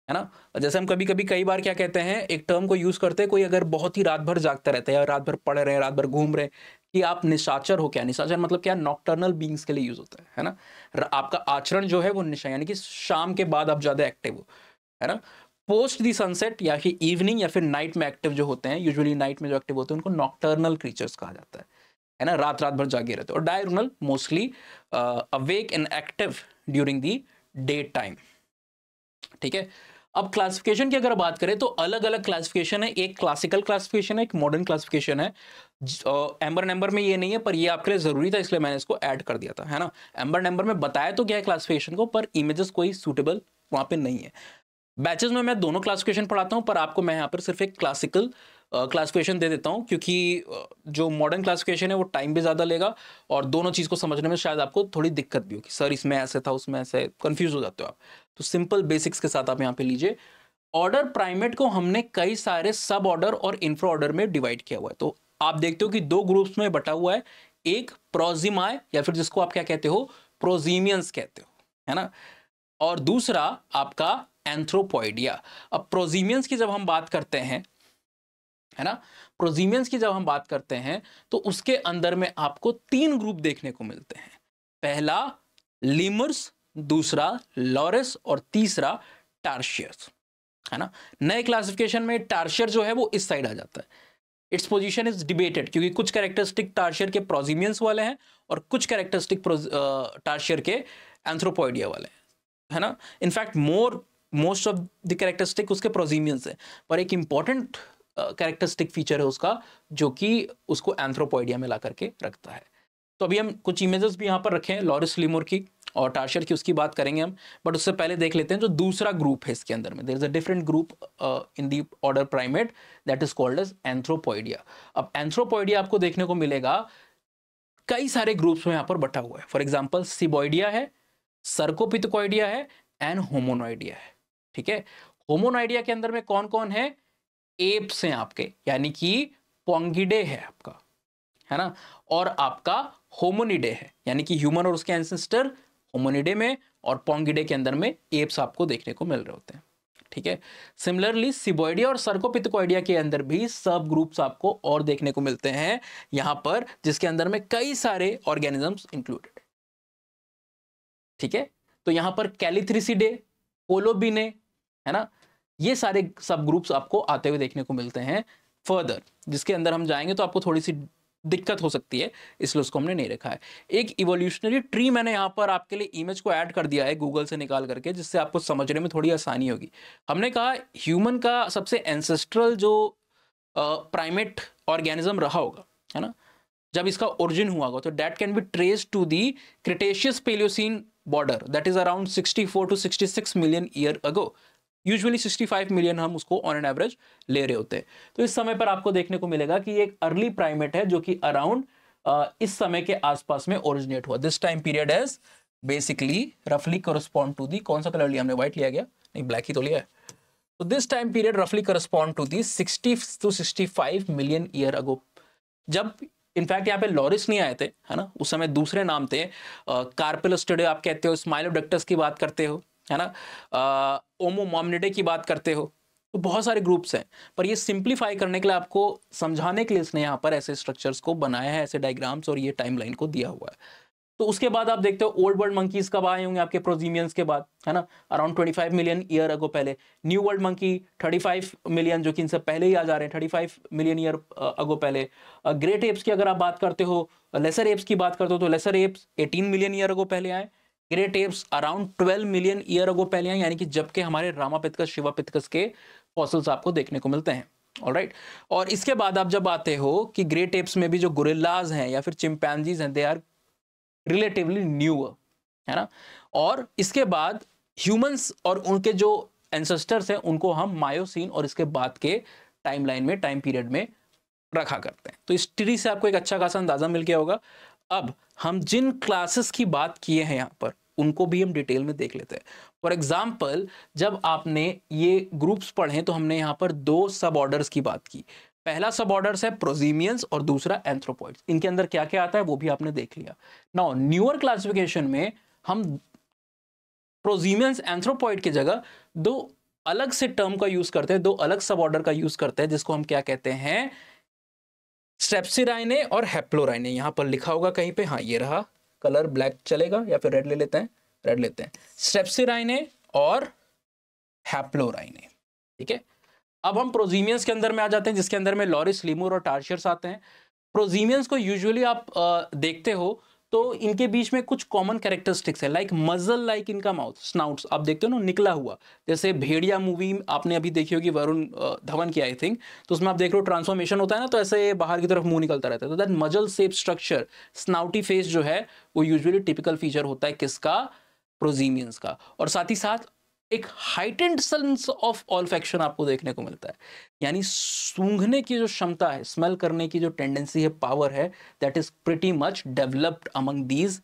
है ना जैसे हम कभी कभी कई बार क्या कहते हैं एक टर्म को यूज करते हैं कोई अगर बहुत ही रात भर जागता रहता है या रात भर पढ़ रहे हैं रात भर घूम रहे हैं कि आप निशाचर हो क्या निशाचर मतलब क्या नॉक्टर्नल बींग्स के लिए यूज होता है है ना आपका आचरण जो है वो निशा यानी कि शाम के बाद आप ज्यादा एक्टिव हो है ना पोस्ट दी सनसेट या फिर इवनिंग या फिर नाइट में एक्टिव जो होते हैं यूजुअली नाइट में जो एक्टिव होते हैं उनको नॉक्टर्नल क्रीचर्स कहा जाता है है ना रात रात भर जागे रहते हो और diurnal mostly awake and active during the day time ठीक है अब क्लासिफिकेशन की अगर बात करें तो अलग अलग क्लासिफिकेशन है एक क्लासिकल क्लासिफिकेशन है एक मॉडर्न क्लासिफिकेशन है एम्बर नंबर uh, में ये नहीं है पर ये आपके लिए ज़रूरी था इसलिए मैंने इसको ऐड कर दिया था है ना एम्बर नंबर में बताया तो क्या है क्लासिफिकेशन को पर इमेजेस कोई सूटेबल वहां पे नहीं है बैचेज में मैं दोनों क्लासिफिकेशन पढ़ाता हूँ पर आपको मैं यहाँ पर सिर्फ एक क्लासिकल क्लासिफिकेशन दे देता हूँ क्योंकि जो मॉडर्न क्लासिफिकेशन है वो टाइम भी ज़्यादा लेगा और दोनों चीज़ को समझने में शायद आपको थोड़ी दिक्कत भी होगी सर इसमें ऐसे था उसमें ऐसे कन्फ्यूज हो जाते हो आप तो सिंपल बेसिक्स के साथ आप यहाँ पे लीजिए ऑर्डर प्राइमेट को हमने कई सारे सब ऑर्डर और इन्फ्रा ऑर्डर में डिवाइड किया हुआ है तो आप देखते हो कि दो ग्रुप्स में बटा हुआ है एक प्रोजिमाय या फिर जिसको आप क्या कहते हो प्रोजीमियंस कहते हो है ना और दूसरा आपका एंथ्रोपोइडिया अब प्रोजीमियंस की जब हम बात करते हैं है ना प्रोजीमियंस की जब हम बात करते हैं तो उसके अंदर में आपको तीन ग्रुप देखने को मिलते हैं पहला लीमर्स दूसरा लॉरेस और तीसरा टार्शियस है ना नए क्लासिफिकेशन में टार्शियर जो है वो इस साइड आ जाता है इट्स पोजिशन इज डिबेटेड क्योंकि कुछ कैरेक्टरिस्टिक टार्शियर के प्रोजीमियंस वाले हैं और कुछ कैरेक्टरिस्टिक टार्शियर के एंथ्रोपोइडिया वाले हैं है ना in fact more most of the characteristic उसके प्रोजीमियंस है पर एक इंपॉर्टेंट कैरेक्टरिस्टिक फीचर है उसका जो कि उसको एंथ्रोपोइडिया में ला करके रखता है तो अभी हम कुछ इमेजेस भी यहाँ पर रखे हैं लॉरिस लिमोर की और टार्शर की उसकी बात करेंगे हम बट उससे पहले देख लेते हैं जो दूसरा ग्रुप है इसके अंदर में there is a different group in the order primate that is called as anthropoidea अब एंथ्रोपोइडिया आपको देखने को मिलेगा कई सारे ग्रुप्स में यहाँ पर बटा हुआ है फॉर एग्जाम्पल सिबोइडिया है सर्कोपिथकोइडिया है एंड होमोनोइडिया है ठीक है होमोनोइडिया के अंदर में कौन कौन है एप्स हैं आपके यानी कि पोंगिडे है आपका है ना और आपका होमोनिडे है यानी कि ह्यूमन और उसके एंसेस्टर होमोनिडे में और पोंगिडे के अंदर में एप्स आपको देखने को मिल रहे होते हैं ठीक है सिमिलरली सिबोइडिया और सर्कोपिथकोइडिया के अंदर भी सब ग्रुप्स आपको और देखने को मिलते हैं यहां पर जिसके अंदर में कई सारे ऑर्गेनिजम्स इंक्लूडेड ठीक है तो यहां पर कैलिथ्रिसिडे कोलोबिने है ना ये सारे सब ग्रुप्स आपको आते हुए देखने को मिलते हैं फर्दर जिसके अंदर हम जाएंगे तो आपको थोड़ी सी दिक्कत हो सकती है इसलिए उसको हमने नहीं रखा है एक इवोल्यूशनरी ट्री मैंने यहाँ पर आपके लिए इमेज को ऐड कर दिया है गूगल से निकाल करके जिससे आपको समझने में थोड़ी आसानी होगी हमने कहा ह्यूमन का सबसे एंसेस्ट्रल जो प्राइमेट ऑर्गेनिज्म रहा होगा है ना जब इसका ओरिजिन हुआ होगा तो that can be trace to the cretaceous paleocene border that is around sixty two sixty million year ago usually 65 million हम उसको ऑन एन एवरेज ले रहे होते हैं तो इस समय पर आपको देखने को मिलेगा कि एक अर्ली प्राइमेट है जो कि अराउंड इस समय के आसपास में ओरिजिनेट हुआ this time period as basically रफली करस्पॉन्ड टू दी कौन सा कलर लिया हमने व्हाइट लिया गया नहीं ब्लैक ही तो लिया है तो दिस टाइम पीरियड रफली correspond to the sixty two sixty five million year ago जब इनफैक्ट यहाँ पे लॉरिस नहीं आए थे है ना उस समय दूसरे नाम थे कार्पिलस्टडे आप कहते हो स्माइलोडक्टस की बात करते हो है ना ओमो मॉमनिडे की बात करते हो तो बहुत सारे ग्रुप्स हैं पर ये सिंप्लीफाई करने के लिए आपको समझाने के लिए इसने यहाँ पर ऐसे स्ट्रक्चर्स को बनाया है ऐसे डायग्राम्स और ये टाइमलाइन को दिया हुआ है तो उसके बाद आप देखते हो ओल्ड वर्ल्ड मंकीज कब आए होंगे आपके प्रोजीमियंस के बाद है ना अराउंड 25 मिलियन ईयर अगो पहले न्यू वर्ल्ड मंकी 35 मिलियन जो कि इनसे पहले ही आ जा रहे हैं 35 मिलियन ईयर अगो पहले ग्रेट एप्स की अगर आप बात करते हो लेसर एप्स की बात करते हो तो lesser apes 18 million year ago पहले आए great apes around 12 million year ago पहले हैं यानी कि जबकि हमारे रामापितकस शिवापितकस के फॉसल्स आपको देखने को मिलते हैं राइट right? और इसके बाद आप जब आते हो कि ग्रेट एप्स में भी जो गुरिल्लाज हैं या फिर चिमपैनजीज हैं दे आर रिलेटिवली न्यू है ना और इसके बाद ह्यूमंस और उनके जो एंसेस्टर्स हैं उनको हम मायोसिन और इसके बाद के टाइम में टाइम पीरियड में रखा करते हैं तो इस ट्री से आपको एक अच्छा खासा अंदाज़ा मिल गया होगा अब हम जिन क्लासेस की बात किए हैं यहाँ पर उनको भी हम डिटेल में देख लेते हैं फॉर एग्जाम्पल जब आपने ये ग्रुप्स पढ़े तो हमने यहाँ पर दो सब ऑर्डर्स की बात की पहला सब ऑर्डर्स है प्रोजीमियंस और दूसरा एंथ्रोपोइड्स इनके अंदर क्या क्या आता है वो भी आपने देख लिया नाउ न्यूअर क्लासिफिकेशन में हम प्रोजीमियंस एंथ्रोपोइड की जगह दो अलग से टर्म का यूज करते हैं दो अलग सब ऑर्डर का यूज करते हैं जिसको हम क्या कहते हैं स्टेप्सिराइने और हेप्लोराइने यहां पर लिखा होगा कहीं पे हाँ ये रहा कलर ब्लैक चलेगा या फिर रेड ले लेते हैं रेड लेते हैं स्ट्रेप्सिराइने और हैप्लोराइने ठीक है अब हम प्रोजीमियंस के अंदर में आ जाते हैं जिसके अंदर में लॉरिस लीमूर और टार्शियर्स आते हैं प्रोजीमियंस को यूजुअली आप आ, देखते हो तो इनके बीच में कुछ कॉमन कैरेक्टरिस्टिक्स है लाइक मजल लाइक इनका माउथ स्नाउट्स आप देखते हो ना निकला हुआ जैसे भेड़िया मूवी आपने अभी देखी होगी वरुण धवन की आई थिंक तो उसमें आप देख रहे हो ट्रांसफॉर्मेशन होता है ना तो ऐसे बाहर की तरफ मुंह निकलता रहता है तो दैट मजल सेप स्ट्रक्चर स्नाउटी फेस जो है वो यूजली टिपिकल फीचर होता है किसका प्रोजीमियंस का और साथ ही साथ एक हाइटेंड सेंस ऑफ ऑल्फेक्शन आपको देखने को मिलता है यानी सूंघने की जो क्षमता है स्मेल करने की जो टेंडेंसी है पावर है that is pretty much developed among these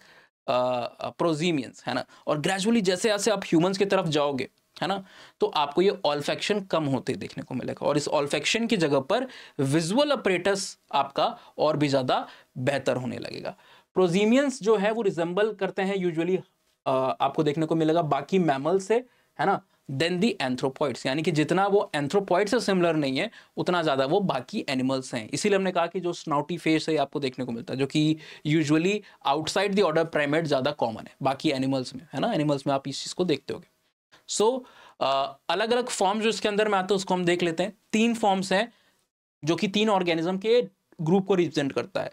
prosimians है ना और ग्रेजुअली जैसे जैसे आप ह्यूमंस की तरफ जाओगे है ना तो आपको ये ऑल्फेक्शन कम होते देखने को मिलेगा और इस ऑल्फेक्शन की जगह पर विजुअल अपरेटस आपका और भी ज़्यादा बेहतर होने लगेगा प्रोजीमियंस जो है वो रिजेंबल करते हैं यूजुअली uh, आपको देखने को मिलेगा बाकी मैमल से है ना देन दी एंथ्रोपॉइड्स यानी कि जितना वो एंथ्रोपॉइड से सिमिलर नहीं है उतना ज़्यादा वो बाकी एनिमल्स हैं इसीलिए हमने कहा कि जो स्नाउटी फेस है आपको देखने को मिलता है जो कि usually outside the order primate ज़्यादा कॉमन है बाकी एनिमल्स में है ना एनिमल्स में आप इस चीज़ को देखते हो सो so, अलग अलग फॉर्म जो इसके अंदर में आते हैं उसको हम देख लेते हैं तीन फॉर्म्स हैं जो कि तीन ऑर्गेनिज्म के ग्रुप को रिप्रेजेंट करता है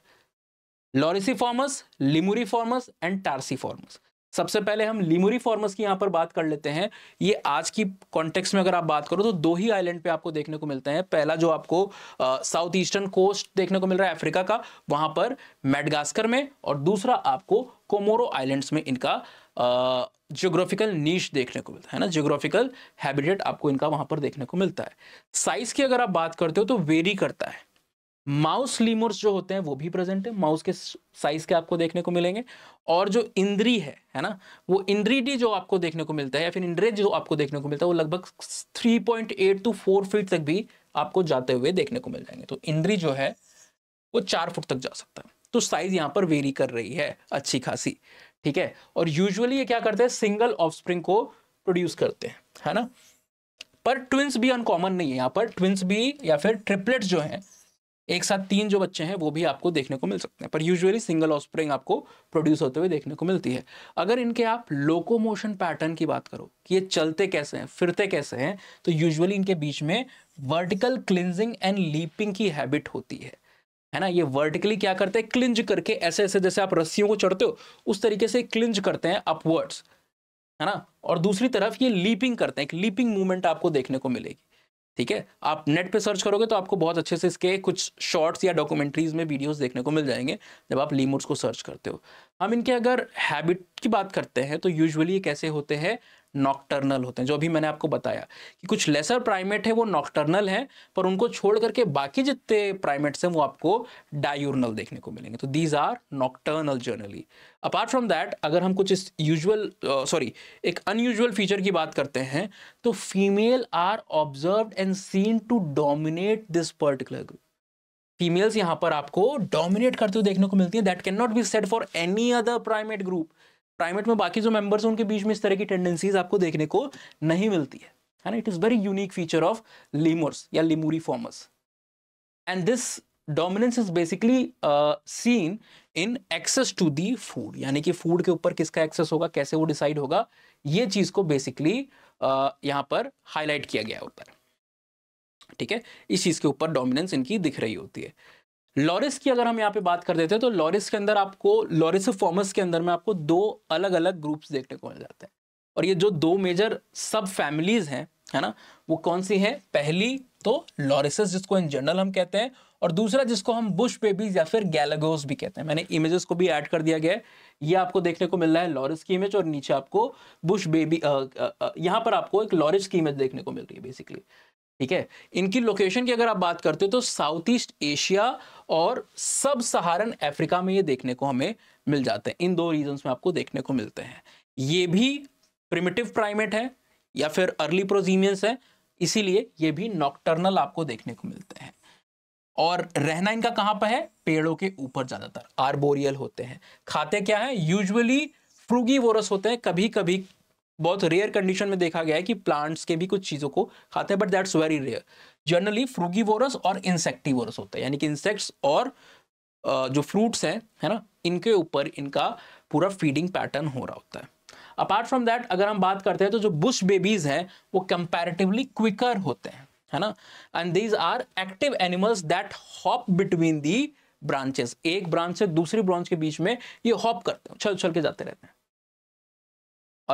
lorisiformes lemuriformes and tarsiformes सबसे पहले हम लिमुरी फॉर्मस की यहाँ पर बात कर लेते हैं ये आज की कॉन्टेक्स्ट में अगर आप बात करो तो दो ही आइलैंड पे आपको देखने को मिलते हैं पहला जो आपको साउथ ईस्टर्न कोस्ट देखने को मिल रहा है अफ्रीका का वहाँ पर मेडगास्कर में और दूसरा आपको कोमोरो आइलैंड्स में इनका जियोग्राफिकल नीच देखने को मिलता है ना जियोग्राफिकल हैबिटेट आपको इनका वहाँ पर देखने को मिलता है साइज़ की अगर आप बात करते हो तो वेरी करता है माउस लीमर्स जो होते हैं वो भी प्रेजेंट है माउस के साइज के आपको देखने को मिलेंगे और जो इंद्री है है ना वो इंद्रीडी जो आपको देखने को मिलता है या फिर इंद्रेज जो आपको देखने को मिलता है वो लगभग 3.8 टू 4 फीट तक भी आपको जाते हुए देखने को मिल जाएंगे तो इंद्री जो है वो चार फुट तक जा सकता है तो साइज यहाँ पर वेरी कर रही है अच्छी खासी ठीक है और यूजली ये क्या करते हैं सिंगल स्प्रिंग को प्रोड्यूस करते हैं है ना पर ट्विंस भी अनकॉमन नहीं है यहाँ पर ट्विंस भी या फिर ट्रिपलेट्स जो है एक साथ तीन जो बच्चे हैं वो भी आपको देखने को मिल सकते हैं पर यूजुअली सिंगल ऑस्प्रिंग आपको प्रोड्यूस होते हुए देखने को मिलती है अगर इनके आप लोकोमोशन पैटर्न की बात करो कि ये चलते कैसे हैं फिरते कैसे हैं तो यूजुअली इनके बीच में वर्टिकल क्लिनजिंग एंड लीपिंग की हैबिट होती है है ना ये वर्टिकली क्या करते हैं क्लिंज करके ऐसे ऐसे जैसे आप रस्सियों को चढ़ते हो उस तरीके से क्लिंज करते हैं अपवर्ड्स है ना और दूसरी तरफ ये लीपिंग करते हैं एक लीपिंग मूवमेंट आपको देखने को मिलेगी ठीक है आप नेट पे सर्च करोगे तो आपको बहुत अच्छे से इसके कुछ शॉर्ट्स या डॉक्यूमेंट्रीज में वीडियोस देखने को मिल जाएंगे जब आप लीमोट्स को सर्च करते हो हम इनके अगर हैबिट की बात करते हैं तो यूजुअली ये कैसे होते हैं नॉक्टर्नल होते हैं जो अभी मैंने आपको बताया कि कुछ लेसर प्राइमेट है वो नॉक्टर्नल हैं पर उनको छोड़ करके बाकी जितने प्राइमेट्स हैं वो आपको डायूर्नल देखने को मिलेंगे तो these are nocturnal generally apart from that अगर हम कुछ इस यूजल सॉरी एक अनयूजल फीचर की बात करते हैं तो female are observe and seen to dominate this particular group females यहां पर आपको डोमिनेट करते हुए देखने को मिलती है that can not be set for any other primate group primate में बाकी जो मेंबर्स हैं उनके बीच में इस तरह की टेंडेंसीज आपको देखने को नहीं मिलती है है ना it is very unique feature of lemurs या lemuriformes and this dominance is basically seen in access to the food यानी कि फूड के ऊपर किसका एक्सेस होगा कैसे वो डिसाइड होगा ये चीज़ को बेसिकली uh, यहाँ पर हाईलाइट किया गया होता है ठीक है इस चीज़ के ऊपर डोमिनेंस इनकी दिख रही होती है लॉरिस की अगर हम यहाँ पे बात कर देते हैं तो लॉरिस के अंदर आपको लॉरिस फॉर्मस के अंदर में आपको दो अलग अलग ग्रुप्स देखने को मिल जाते हैं और ये जो दो मेजर सब फैमिलीज हैं है ना वो कौन सी है पहली तो लॉरिस जिसको इन जनरल हम कहते हैं और दूसरा जिसको हम बुश बेबीज या फिर गैलेगोस भी कहते हैं मैंने इमेजेस को भी ऐड कर दिया गया है ये आपको देखने को मिल रहा है लॉरिस की इमेज और नीचे आपको बुश बेबी यहाँ पर आपको एक लॉरिस की इमेज देखने को मिल रही है बेसिकली ठीक है इनकी लोकेशन की अगर आप बात करते हो तो साउथ ईस्ट एशिया और सब सहारन अफ्रीका में ये देखने को हमें मिल जाते हैं इन दो रीजन्स में आपको देखने को मिलते हैं ये भी प्रिमिटिव प्राइमेट है या फिर अर्ली प्रोजीमियंस है इसीलिए ये भी नॉक्टर्नल आपको देखने को मिलते हैं और रहना इनका कहाँ पर है पेड़ों के ऊपर ज़्यादातर आर्बोरियल होते हैं खाते क्या है यूजुअली फ्रूगी वोरस होते हैं कभी कभी बहुत रेयर कंडीशन में देखा गया है कि प्लांट्स के भी कुछ चीज़ों को खाते हैं but that's very rare generally frugi और इंसेक्टिवोरस होता है यानी कि इंसेक्ट्स और जो फ्रूट्स हैं है ना इनके ऊपर इनका पूरा फीडिंग पैटर्न हो रहा होता है अपार्ट फ्रॉम दैट अगर हम बात करते हैं तो जो बुश बेबीज हैं वो कंपेरेटिवली क्विकर होते हैं है ना and these are active animals that hop between the branches एक ब्रांच से दूसरी ब्रांच के बीच में ये हॉप करते हैं छल छल के जाते रहते हैं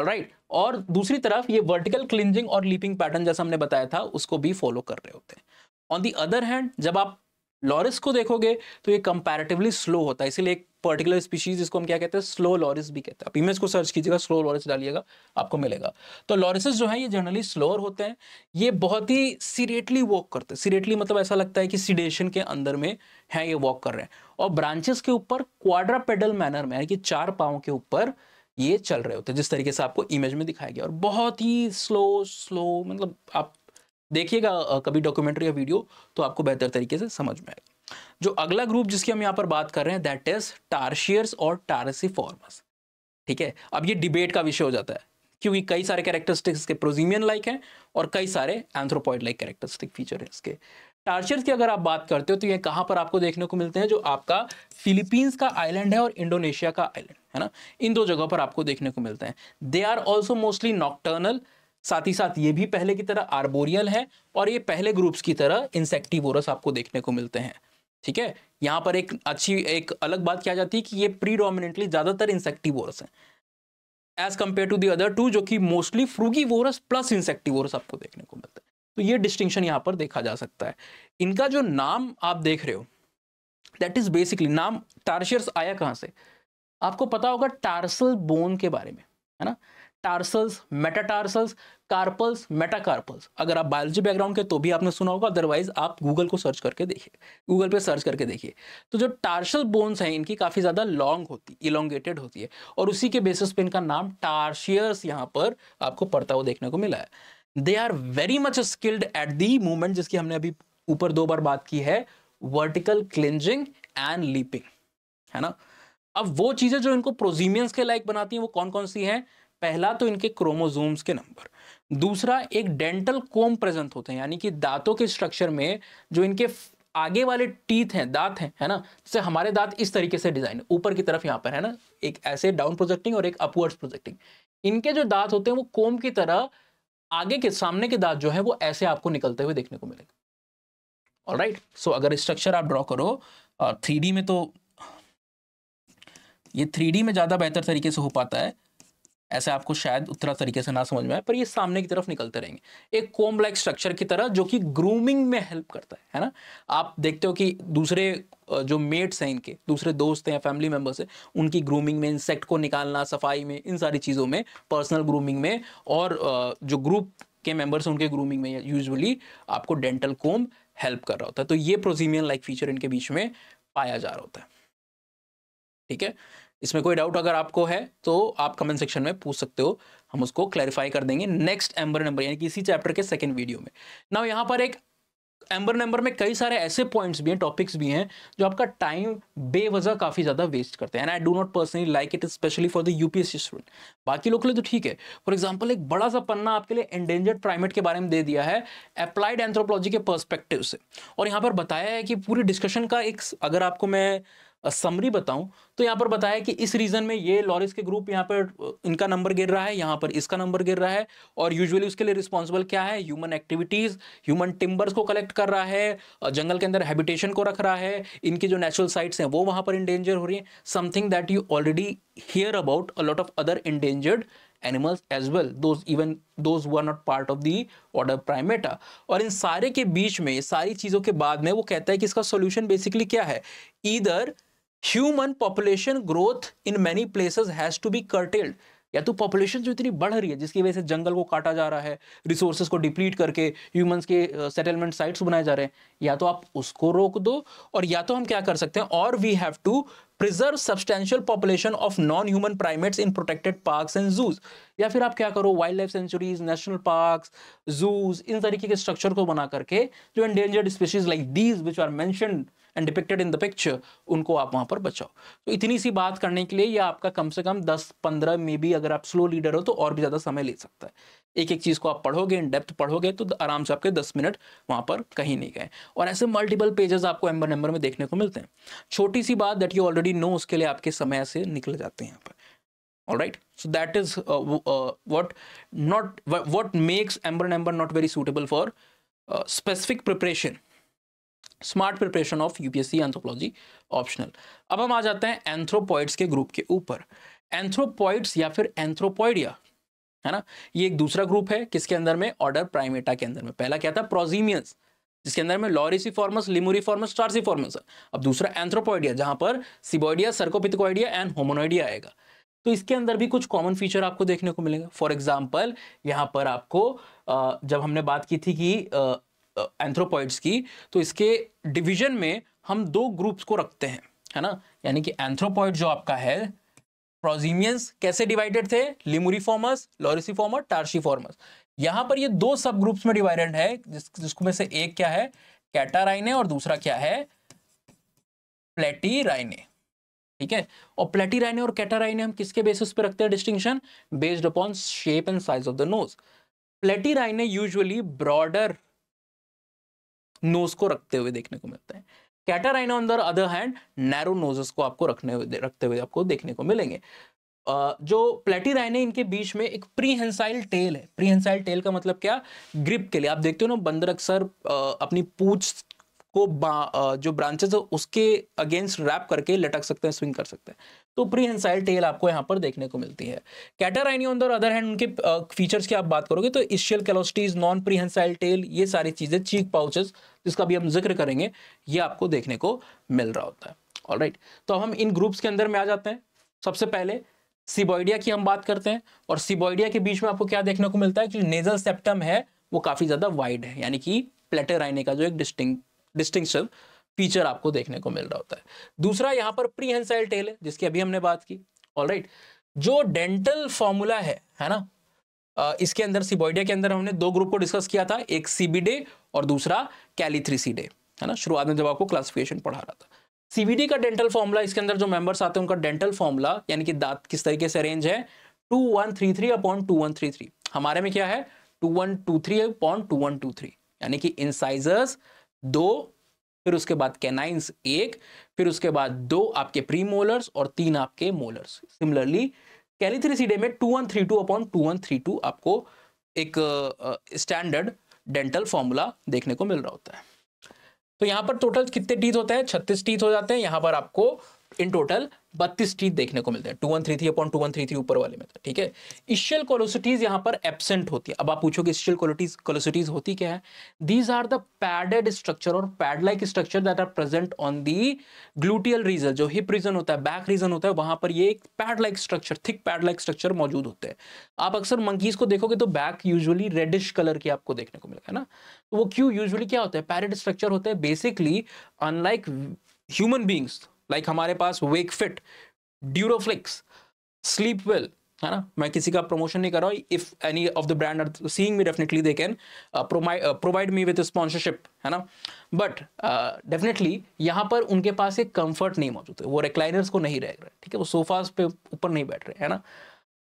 राइट और दूसरी तरफ ये वर्टिकल क्लिंजिंग और लीपिंग पैटर्न जैसा हमने बताया था उसको भी फॉलो कर रहे होते हैं ऑन दी अदर हैंड जब आप लॉरिस को देखोगे तो ये कंपैरेटिवली स्लो होता है इसीलिए एक पर्टिकुलर स्पीशीज इसको हम क्या कहते हैं स्लो लॉरिस भी कहते हैं आप इमेज को सर्च कीजिएगा स्लो लॉरिस डालिएगा आपको मिलेगा तो लॉरिसेस जो है ये जनरली स्लोअर होते हैं ये बहुत ही सीरेटली वॉक करते हैं सीरेटली मतलब ऐसा लगता है कि सीडेशन के अंदर में है ये वॉक कर रहे हैं और ब्रांचेस के ऊपर क्वाड्रापेडल मैनर में यानी कि चार पाओं के ऊपर ये चल रहे होते हैं जिस तरीके से आपको इमेज में दिखाया गया और बहुत ही स्लो स्लो मतलब आप देखिएगा कभी डॉक्यूमेंट्री या वीडियो तो आपको बेहतर तरीके से समझ में आएगा जो अगला ग्रुप जिसकी हम यहाँ पर बात कर रहे हैं दैट इज टारशियर्स और टारसीफॉर्मस ठीक है अब ये डिबेट का विषय हो जाता है क्योंकि कई सारे कैरेक्टरिस्टिक्स के प्रोजीमियन लाइक हैं और कई सारे एंथ्रोपॉइड लाइक कैरेक्टरिस्टिक फीचर हैं इसके टार्चर्स की अगर आप बात करते हो तो ये कहाँ पर आपको देखने को मिलते हैं जो आपका फिलीपींस का आइलैंड है और इंडोनेशिया का आइलैंड है ना इन दो जगहों पर आपको देखने को मिलते हैं they are also mostly nocturnal साथ ही साथ ये भी पहले की तरह आर्बोरियल है और ये पहले ग्रुप्स की तरह इंसेक्टिवोरस आपको देखने को मिलते हैं ठीक है यहाँ पर एक अच्छी एक अलग बात क्या जाती है कि ये प्रीडोमिनेटली ज़्यादातर इंसेक्टिवोरस हैं as compare to the other two जो कि mostly frugivorous plus insectivorous आपको देखने को मिलता है तो ये डिस्टिंक्शन यहाँ पर देखा जा सकता है इनका जो नाम आप देख रहे हो दैट इज बेसिकली नाम टार्शियर्स आया कहाँ से आपको पता होगा टार्सल बोन के बारे में है ना टार्सल्स मेटाटार्सल्स कार्पल्स मेटाकार्पल्स अगर आप बायोलॉजी बैकग्राउंड के तो भी आपने सुना होगा अदरवाइज आप गूगल को सर्च करके देखिए गूगल पे सर्च करके देखिए तो जो टार्सल बोन्स हैं इनकी काफ़ी ज़्यादा लॉन्ग होती इलोंगेटेड होती है और उसी के बेसिस पे इनका नाम टार्शियर्स यहाँ पर आपको पड़ता हुआ देखने को मिला है they are very much skilled at the movement जिसकी हमने अभी ऊपर दो बार बात की है वर्टिकल क्लिंजिंग एंड लीपिंग है ना अब वो चीज़ें जो इनको प्रोजीमियंस के लाइक बनाती हैं वो कौन कौन सी हैं पहला तो इनके क्रोमोजोम्स के नंबर दूसरा एक डेंटल कोम प्रेजेंट होते हैं यानी कि दांतों के स्ट्रक्चर में जो इनके आगे वाले टीथ हैं दांत हैं है ना जैसे हमारे दांत इस तरीके से डिजाइन ऊपर की तरफ यहाँ पर है ना एक ऐसे डाउन प्रोजेक्टिंग और एक अपवर्ड्स प्रोजेक्टिंग इनके जो दांत होते हैं वो कोम की तरह आगे के सामने के दांत जो है वो ऐसे आपको निकलते हुए देखने को मिलेगा और राइट सो अगर स्ट्रक्चर आप ड्रॉ करो थ्री में तो ये थ्री में ज़्यादा बेहतर तरीके से हो पाता है ऐसे आपको शायद उतना तरीके से ना समझ में आए पर ये सामने की तरफ निकलते रहेंगे एक कोम लाइक स्ट्रक्चर की तरह जो कि ग्रूमिंग में हेल्प करता है है ना आप देखते हो कि दूसरे जो मेट्स हैं इनके दूसरे दोस्त हैं फैमिली मेम्बर्स हैं उनकी ग्रूमिंग में इंसेक्ट को निकालना सफाई में इन सारी चीज़ों में पर्सनल ग्रूमिंग में और जो ग्रुप के मेम्बर्स हैं उनके ग्रूमिंग में यूजली आपको डेंटल कोम हेल्प कर रहा होता है तो ये प्रोजीमियन लाइक फीचर इनके बीच में पाया जा रहा होता है ठीक है इसमें कोई डाउट अगर आपको है तो आप कमेंट सेक्शन में पूछ सकते हो हम उसको क्लैरिफाई कर देंगे नेक्स्ट एम्बर नंबर यानी कि इसी चैप्टर के सेकेंड वीडियो में ना यहाँ पर एक एम्बर नंबर में कई सारे ऐसे पॉइंट्स भी हैं टॉपिक्स भी हैं जो आपका टाइम बेवजह काफ़ी ज़्यादा वेस्ट करते हैं and I do not personally like it specially for the UPSC student बाकी लोग के लिए तो ठीक है फॉर एग्जांपल एक बड़ा सा पन्ना आपके लिए एंडेंजर्ड प्राइमेट के बारे में दे दिया है अप्लाइड एंथ्रोपोलॉजी के परस्पेक्टिव से और यहाँ पर बताया है कि पूरी डिस्कशन का एक अगर आपको मैं समरी बताऊं तो यहाँ पर बताया कि इस रीजन में ये लॉरिस के ग्रुप यहाँ पर इनका नंबर गिर रहा है यहाँ पर इसका नंबर गिर रहा है और यूजुअली उसके लिए रिस्पॉन्सिबल क्या है ह्यूमन एक्टिविटीज़ ह्यूमन टिम्बर्स को कलेक्ट कर रहा है जंगल के अंदर हैबिटेशन को रख रहा है इनकी जो नेचुरल साइट्स हैं वो वहाँ पर इंडेंजर हो रही हैं something that you already hear about a lot of other endangered animals as well those even those were not part of the order primata और इन सारे के बीच में सारी चीज़ों के बाद में वो कहता है कि इसका सोल्यूशन बेसिकली क्या है इधर human population growth in many places has to be curtailed या तो पॉपुलेशन जो इतनी बढ़ रही है जिसकी वजह से जंगल को काटा जा रहा है रिसोर्सेज को डिप्लीट करके ह्यूमंस के सेटलमेंट uh, साइट्स बनाए जा रहे हैं या तो आप उसको रोक दो और या तो हम क्या कर सकते हैं और we have to preserve substantial population of non human primates in protected parks and zoos या फिर आप क्या करो wildlife sanctuaries national park zoos इन तरीके के स्ट्रक्चर को बना करके जो endangered species like these which are मैं एंड इन द पिक्चर उनको आप वहाँ पर बचाओ तो इतनी सी बात करने के लिए या आपका कम से कम दस पंद्रह में भी अगर आप स्लो लीडर हो तो और भी ज़्यादा समय ले सकता है एक एक चीज़ को आप पढ़ोगे इन डेप्थ पढ़ोगे तो आराम से आपके दस मिनट वहाँ पर कहीं नहीं गए और ऐसे मल्टीपल पेजेस आपको एम्बर नंबर में देखने को मिलते हैं छोटी सी बात दैट यू ऑलरेडी नो उसके लिए आपके समय से निकल जाते हैं यहाँ पर all right so that is uh, uh, what not what makes ember and ember not very suitable for uh, specific preparation smart preparation of UPSC anthropology optional अब हम आ जाते हैं एंथ्रोपॉइड्स के ग्रुप के ऊपर एंथ्रोपॉइड्स या फिर एंथ्रोपोइडिया है ना ये एक दूसरा ग्रुप है किसके अंदर में ऑर्डर प्राइमेटा के अंदर में पहला क्या था प्रोजीमियंस जिसके अंदर में फॉर्मस लिमोरीफॉर्मस फॉर्मस अब दूसरा एंथ्रोपोइडिया जहां पर सिबोइडिया सर्कोपिथकोइडिया एंड होमोनोइडिया आएगा तो इसके अंदर भी कुछ कॉमन फीचर आपको देखने को मिलेगा फॉर एग्जाम्पल यहाँ पर आपको जब हमने बात की थी कि एंथ्रोपॉइड्स की तो इसके डिविजन में हम दो ग्रुप्स को रखते हैं है ना यानी कि एंथ्रोपॉइड जो आपका है प्रोजीमियंस कैसे डिवाइडेड थे लिमुरीफॉर्मस लॉरिसीफॉर्मस टार्शीफॉर्मस यहां पर ये दो सब ग्रुप्स में डिवाइडेड है जिस, जिसको में से एक क्या है कैटाराइने और दूसरा क्या है प्लेटीराइने ठीक है और प्लेटीराइने और कैटाराइने हम किसके बेसिस पे रखते हैं distinction based upon shape and size of the nose platyrrhine usually broader nose को रखते हुए देखने को मिलता है catarrhine on the other hand narrow noses को आपको रखने रखते हुए आपको देखने को मिलेंगे जो प्लेटीराइन है इनके बीच में एक प्रीहेंसाइल टेल है प्रीहेंसाइल टेल का मतलब क्या ग्रिप के लिए आप देखते हो ना बंदर अक्सर अपनी पूछ को जो ब्रांचेस है उसके अगेंस्ट रैप करके लटक सकते हैं स्विंग कर सकते हैं तो प्रीहेंसाइल टेल आपको यहाँ पर देखने को मिलती है catarrhine on the other hand उनके फीचर्स की आप बात करोगे तो ischial callosities non prehensile tail ये सारी चीज़ें चीक पाउचेस जिसका भी हम जिक्र करेंगे ये आपको देखने को मिल रहा होता है ऑल right. तो अब हम इन ग्रुप्स के अंदर में आ जाते हैं सबसे पहले सिबॉइडिया की हम बात करते हैं और सिबॉइडिया के बीच में आपको क्या देखने को मिलता है कि नेजल सेप्टम है वो काफ़ी ज़्यादा वाइड है यानी कि प्लेटर आइने का जो एक डिस्टिंग डिस्टिंक्शन फीचर आपको देखने को मिल रहा होता है दूसरा यहां पर प्रीहेंसाइल टेल है जिसकी अभी हमने बात की ऑल right. जो डेंटल फॉर्मूला है है ना इसके अंदर सिबोइडिया के अंदर हमने दो ग्रुप को डिस्कस किया था एक सीबीडे और दूसरा कैली सी डे है ना शुरुआत में जब आपको क्लासिफिकेशन पढ़ा रहा था सीबीडी का डेंटल फॉर्मूला इसके अंदर जो मेंबर्स आते हैं उनका डेंटल फॉर्मूला यानी कि दांत किस तरीके से अरेंज है two one three three upon two one three three हमारे में क्या है two one two three upon two one two three यानी कि इंसाइजर्स दो फिर उसके बाद कैनाइंस एक फिर उसके बाद दो आपके प्री मोलर्स और तीन आपके मोलर्स सिमिलरली कैलिथ्रीसीडे में two one three two upon two one three two आपको एक स्टैंडर्ड डेंटल फॉर्मूला देखने को मिल रहा होता है तो यहाँ पर टोटल कितने टीथ होते हैं छत्तीस टीथ हो जाते हैं यहाँ पर आपको इन टोटल बत्तीस टीथ देखने को मिलते हैं two one three three upon two one three three ऊपर वाले में ठीक है इशियल कोलोसिटीज यहाँ पर एबसेंट होती है अब आप पूछोगे इशियल कोलोटीज कोलोसिटीज होती क्या है these are the padded structure और pad like structure that are present on the gluteal region जो हिप रीजन होता है बैक रीजन होता है वहां पर ये एक pad like structure thick pad like structure मौजूद होते हैं आप अक्सर मंकीज को देखोगे तो बैक यूजली रेडिश कलर की आपको देखने को मिलेगा ना तो वो क्यों यूजली क्या होता है पैरेड स्ट्रक्चर होता है basically unlike human beings like like हमारे पास Wakefit Duroflex Sleepwell है ना मैं किसी का प्रमोशन नहीं कर रहा हूँ if any of the brand are seeing me definitely they can provide me with sponsorship है ना बट डेफिनेटली uh, यहाँ पर उनके पास एक कंफर्ट नहीं मौजूद है वो रिक्लाइनर्स को नहीं रह रहे ठीक है वो सोफाज पे ऊपर नहीं बैठ रहे है ना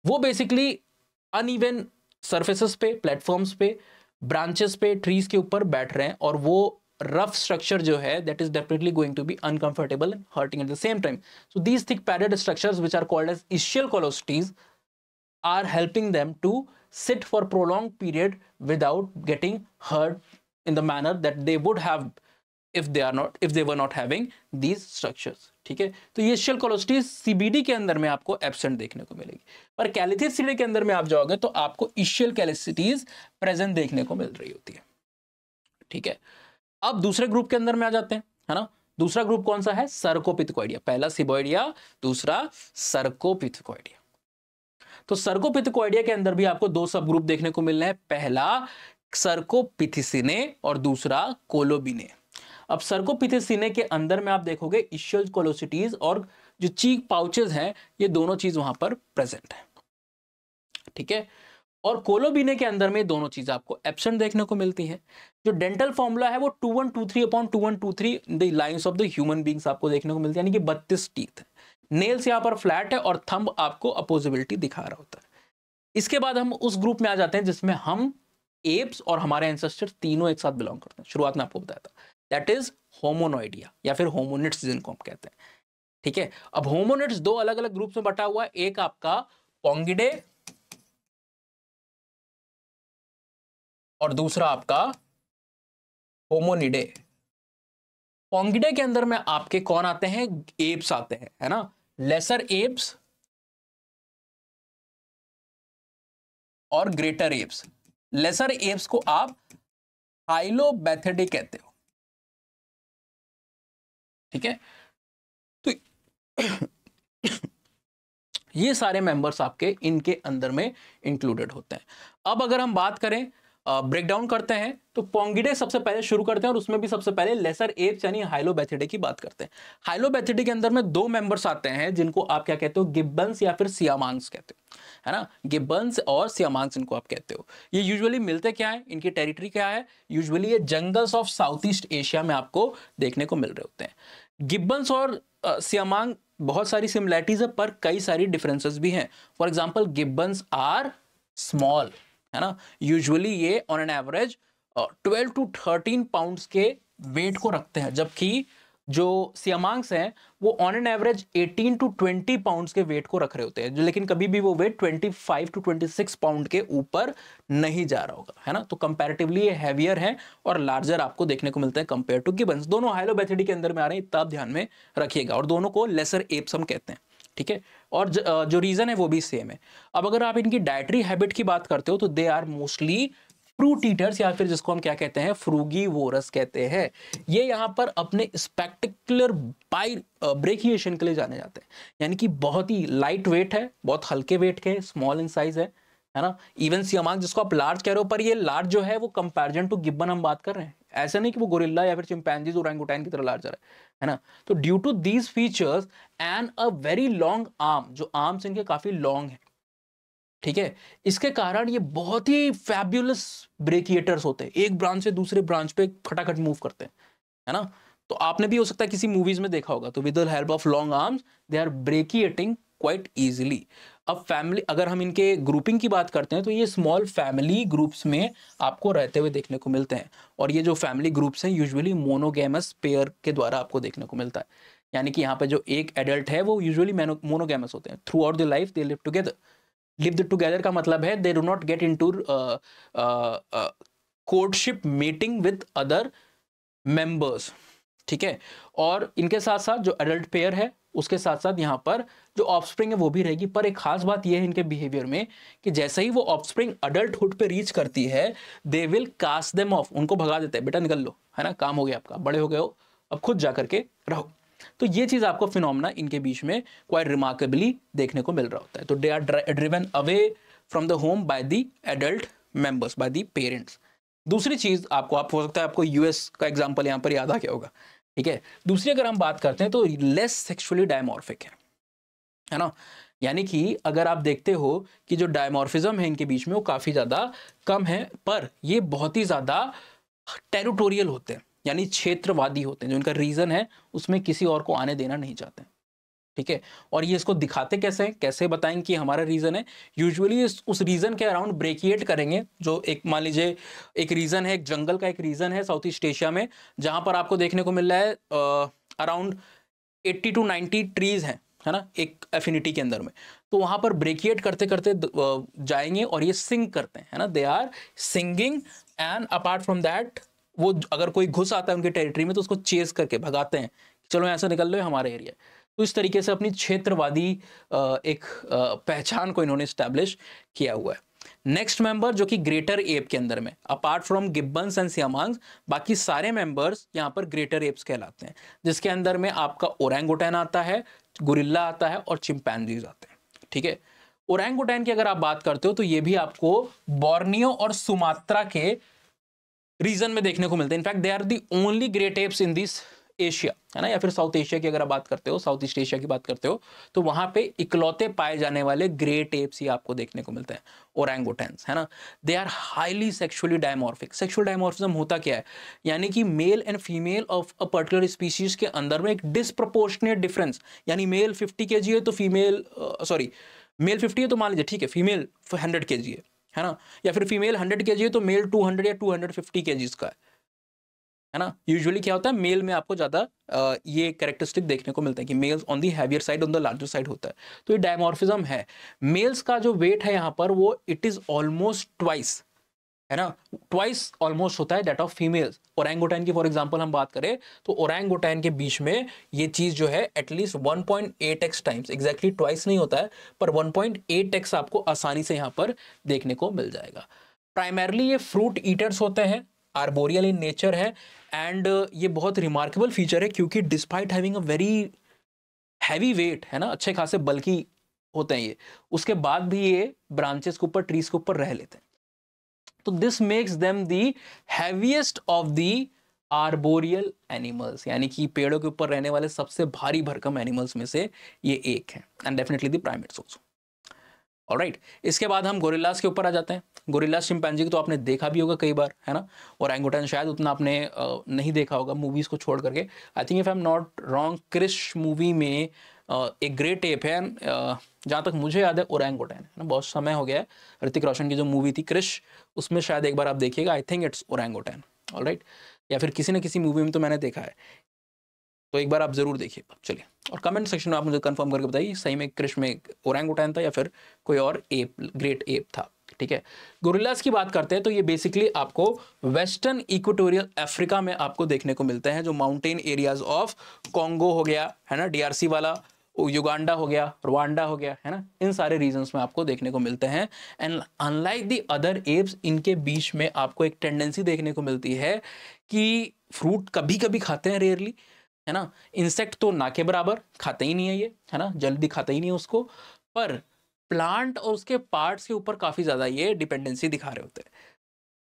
वो बेसिकली अन इवन सर्फेस पे प्लेटफॉर्म्स पे ब्रांचेस पे ट्रीज के ऊपर बैठ रहे हैं और वो rough structure jo hai that is definitely going to be uncomfortable and hurting at the same time so these thick padded structures which are called as ischial callosities are helping them to sit for prolonged period without getting hurt in the manner that they would have if they are not if they were not having these structures ठीक है तो ये shell कोलोस्टीज CBD के अंदर में आपको absent देखने को मिलेगी पर कैलिथिस सीडे के अंदर में आप जाओगे तो आपको इशियल कैलिसिटीज प्रेजेंट देखने को मिल रही होती है ठीक है अब दूसरे ग्रुप के अंदर में आ जाते हैं है ना दूसरा ग्रुप कौन सा है सर्कोपिथकोइडिया पहला सिबोइडिया दूसरा सर्कोपिथकोइडिया तो सर्कोपिथकोइडिया के अंदर भी आपको दो सब ग्रुप देखने को मिल रहे हैं पहला सर्कोपिथिसिने और दूसरा कोलोबिने अब सर्कोपिथिसिने के अंदर में आप देखोगे इशियल कोलोसिटीज और जो चीक पाउचेज हैं ये दोनों चीज वहां पर प्रेजेंट है ठीक है और कोलोबीने के अंदर में दोनों चीज़ आपको एबसेंट देखने को मिलती है जो डेंटल फॉर्मूला है वो two one two three upon two one two three the lines of the human beings आपको देखने को मिलती है यानी कि बत्तीस टीथ नेल्स यहाँ पर फ्लैट है और थंब आपको अपोजिबिलिटी दिखा रहा होता है इसके बाद हम उस ग्रुप में आ जाते हैं जिसमें हम एप्स और हमारे एंसेस्टर तीनों एक साथ बिलोंग करते हैं शुरुआत में आपको बताया था दैट इज होमोनोइडिया या फिर होमोनिट्स जिनको हम कहते हैं ठीक है अब होमोनिट्स दो अलग अलग ग्रुप्स में बटा हुआ है एक आपका पोंगिडे और दूसरा आपका होमोनिडे पोंगिडे के अंदर में आपके कौन आते हैं एप्स आते हैं है ना लेसर एप्स और ग्रेटर एप्स लेसर एप्स को आप हाइलोबैथेडे कहते हो ठीक है तो ये सारे मेंबर्स आपके इनके अंदर में इंक्लूडेड होते हैं अब अगर हम बात करें ब्रेक डाउन करते हैं तो पोंगिडे सबसे पहले शुरू करते हैं और उसमें भी सबसे पहले लेसर एप्स यानी हाइलोबैथिडे की बात करते हैं हाइलोबैथिडे के अंदर में दो मेंबर्स आते हैं जिनको आप क्या कहते हो गिब्बन्स या फिर सियामांस कहते हो है ना गिब्बन्स और सियामांस इनको आप कहते हो ये यूजुअली मिलते क्या है इनकी टेरिटरी क्या है यूजुअली ये jungles of South East Asia में आपको देखने को मिल रहे होते हैं गिब्बन्स और सियामांग बहुत सारी सिमिलैरिटीज है पर कई सारी डिफरेंसेस भी हैं for example gibbons are small है ना यूजुअली ये on an average twelve to thirteen pounds के वेट को रखते हैं जबकि जो सियामांग्स हैं वो on an average 18 to 20 pounds के वेट को रख रहे होते हैं लेकिन कभी भी वो वेट 25 टू 26 पाउंड के ऊपर नहीं जा रहा होगा है ना तो कंपैरेटिवली ये हैवियर हैं और लार्जर आपको देखने को मिलता है कंपेयर टू गिबंस दोनों हाइलोबैथेडी के अंदर में आ रहे हैं इतना ध्यान में रखिएगा और दोनों को लेसर एप्स हम कहते हैं ठीक है और जो रीज़न है वो भी सेम है अब अगर आप इनकी डायट्री हैबिट की बात करते हो तो they are mostly fruit eaters या फिर जिसको हम क्या कहते हैं फ्रूगी वोरस कहते हैं ये यहाँ पर अपने स्पेक्टिकुलर बाई ब्रेकिएशन के लिए जाने जाते हैं यानी कि बहुत ही लाइट वेट है बहुत हल्के वेट के स्मॉल इन साइज है है ना इवन सियामांग जिसको आप लार्ज कह रहे हो पर ये लार्ज जो है वो कंपेरिजन टू गिब्बन हम बात कर रहे हैं ऐसा नहीं कि वो गोरिल्ला या फिर चिंपैनजीज और ओरंगुटैन की तरह लार्जर है है ना तो due to these features and a very long arm जो आर्म्स इनके काफ़ी लॉन्ग है ठीक है इसके कारण ये बहुत ही फैब्यूलस ब्रेकिएटर्स होते हैं एक ब्रांच से दूसरे ब्रांच पे खटाखट मूव करते हैं है ना तो आपने भी हो सकता है किसी मूवीज में देखा होगा तो with the help of long arms they are brachiating quite easily अब फैमिली अगर हम इनके ग्रुपिंग की बात करते हैं तो ये स्मॉल फैमिली ग्रुप्स में आपको रहते हुए देखने को मिलते हैं और ये जो फैमिली ग्रुप्स हैं यूजुअली मोनोगेमस पेयर के द्वारा आपको देखने को मिलता है यानी कि यहाँ पे जो एक एडल्ट है वो यूजुअली मोनोगेमस होते हैं throughout the life they live together live the together का मतलब है they do not get into courtship meeting with other members ठीक है और इनके साथ साथ जो एडल्ट पेयर है उसके साथ साथ यहाँ पर जो ऑफस्प्रिंग है वो भी रहेगी पर एक खास बात यह है इनके बिहेवियर में कि जैसे ही वो ऑफस्प्रिंग अडल्टहुड पे रीच करती है they will cast them off उनको भगा देते हैं बेटा निकल लो है ना काम हो गया आपका बड़े हो गए हो अब खुद जा करके रहो तो ये चीज़ आपको फिनोमना इनके बीच में क्वाइट रिमार्केबली देखने को मिल रहा होता है तो they are driven away from the home by the adult members by the parents दूसरी चीज़ आपको आप हो सकता है आपको यूएस का एग्जाम्पल यहाँ पर याद आ गया होगा ठीक है दूसरी अगर हम बात करते हैं तो लेस सेक्सुअली डायमोर्फिक है है ना यानी कि अगर आप देखते हो कि जो डायमोर्फिज्म है इनके बीच में वो काफ़ी ज़्यादा कम है पर ये बहुत ही ज़्यादा टेरिटोरियल होते हैं यानी क्षेत्रवादी होते हैं जो इनका रीज़न है उसमें किसी और को आने देना नहीं चाहते हैं ठीक है और ये इसको दिखाते कैसे हैं कैसे बताएंगे कि हमारा रीज़न है यूजुअली उस रीज़न के अराउंड ब्रेकिएट करेंगे जो एक मान लीजिए एक रीज़न है एक जंगल का एक रीज़न है साउथ ईस्ट एशिया में जहां पर आपको देखने को मिल रहा है around eighty to ninety trees हैं है ना एक एफिनिटी के अंदर में तो वहां पर ब्रेकिएट करते करते जाएंगे और ये सिंग करते हैं है ना they are singing and apart from that वो अगर कोई घुस आता है उनकी टेरिटरी में तो उसको चेस करके भगाते हैं चलो ऐसा निकल लो हमारे एरिया तो इस तरीके से अपनी क्षेत्रवादी एक पहचान को इन्होंने स्टैब्लिश किया हुआ है नेक्स्ट मेंबर जो कि ग्रेटर एप के अंदर में apart from gibbons and siamang बाकी सारे मेंबर्स यहाँ पर ग्रेटर एप्स कहलाते हैं जिसके अंदर में आपका ओरेंगोटैन आता है गुरिल्ला आता है और चिंपैनजीज आते हैं ठीक है ओरेंगोटैन की अगर आप बात करते हो तो ये भी आपको बॉर्नियो और सुमात्रा के रीजन में देखने को मिलते हैं in fact they are the only great apes in this Asia है ना या फिर साउथ एशिया की अगर आप बात करते हो साउथ ईस्ट एशिया की बात करते हो तो वहां पे इकलौते पाए जाने वाले ग्रे एप्स ही आपको देखने को मिलते हैं ओरेंगोटेंस है ना they are highly sexually dimorphic sexual dimorphism होता क्या है यानी कि male and female of a particular species के अंदर में एक डिसप्रपोर्शनेट डिफरेंस यानी मेल फिफ्टी के है तो फीमेल सॉरी मेल फिफ्टी है तो मान लीजिए ठीक है फीमेल हंड्रेड के है है ना या फिर फीमेल हंड्रेड के है तो मेल टू हंड्रेड या टू हंड्रेड फिफ्टी के का है है ना यूजुअली क्या होता है मेल में आपको ज़्यादा ये कैरेक्टरिस्टिक देखने को मिलता है कि males on the heavier side on the larger side होता है तो ये डायमोर्फिज्म है मेल्स का जो वेट है यहाँ पर वो इट इज़ ऑलमोस्ट ट्वाइस है ना ट्वाइस ऑलमोस्ट होता है डेट ऑफ फीमेल्स ओरेंगोटैन की फॉर एग्जाम्पल हम बात करें तो ओरेंगोटैन के बीच में ये चीज़ जो है at least one point eight x times exactly twice नहीं होता है पर वन पॉइंट एट एक्स आपको आसानी से यहाँ पर देखने को मिल जाएगा प्राइमरली ये फ्रूट ईटर्स होते हैं आर्बोरियल इन नेचर है एंड uh, ये बहुत रिमार्केबल फीचर है क्योंकि despite having a very heavy weight है ना अच्छे खासे बल्कि होते हैं ये उसके बाद भी ये ब्रांचेस के ऊपर ट्रीज के ऊपर रह लेते हैं तो this makes them the heaviest of the arboreal animals यानी कि पेड़ों के ऊपर रहने वाले सबसे भारी भरकम एनिमल्स में से ये एक है and definitely the primates also और राइट इसके बाद हम गोरिल्लास के ऊपर आ जाते हैं गोरिल्लास चिंपैनजी को तो आपने देखा भी होगा कई बार है ना और एंगोटन शायद उतना आपने नहीं देखा होगा मूवीज़ को छोड़ करके I think if I am not wrong Krrish movie में एक ग्रेट टेप है जहाँ तक मुझे याद है ओरेंगोटैन है ना बहुत समय हो गया है ऋतिक रोशन की जो मूवी थी क्रिश उसमें शायद एक बार आप देखिएगा I think it's orangutan all right या फिर किसी न किसी मूवी में तो मैंने देखा है तो एक बार आप ज़रूर देखिए चलिए और कमेंट सेक्शन में आप मुझे कंफर्म करके बताइए सही में कृष्ण में ओरंग उठान था या फिर कोई और एप ग्रेट एप था ठीक है गोरिल्लास की बात करते हैं तो ये बेसिकली आपको वेस्टर्न इक्वेटोरियल अफ्रीका में आपको देखने को मिलते हैं जो माउंटेन एरियाज ऑफ कॉन्गो हो गया है ना डीआरसी वाला युगांडा हो गया रवांडा हो गया है ना इन सारे रीजन्स में आपको देखने को मिलते हैं and unlike the other apes इनके बीच में आपको एक टेंडेंसी देखने को मिलती है कि फ्रूट कभी कभी खाते हैं रेयरली है ना इंसेक्ट तो ना के बराबर खाते ही नहीं है ये है ना जल्दी खाते ही नहीं है उसको पर प्लांट और उसके पार्ट्स के ऊपर काफ़ी ज़्यादा ये डिपेंडेंसी दिखा रहे होते हैं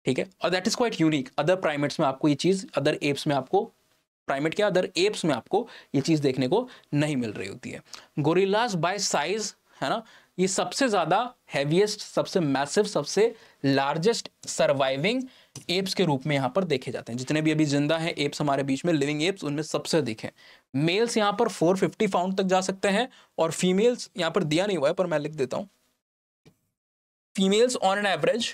ठीक है और that is quite unique other primates में आपको ये चीज़ अदर एप्स में आपको प्राइमेट के अदर एप्स में आपको ये चीज़ देखने को नहीं मिल रही होती है गोरिल्लाज बाय साइज है ना ये सबसे ज़्यादा हैवीएस्ट सबसे मैसिव सबसे लार्जेस्ट सर्वाइविंग एप्स के रूप में यहाँ पर देखे जाते हैं जितने भी अभी जिंदा हैं एप्स हमारे बीच में लिविंग एप्स उनमें सबसे अधिक है मेल्स यहाँ पर 450 फाउंड तक जा सकते हैं और फीमेल्स यहाँ पर दिया नहीं हुआ है पर मैं लिख देता हूँ females on an average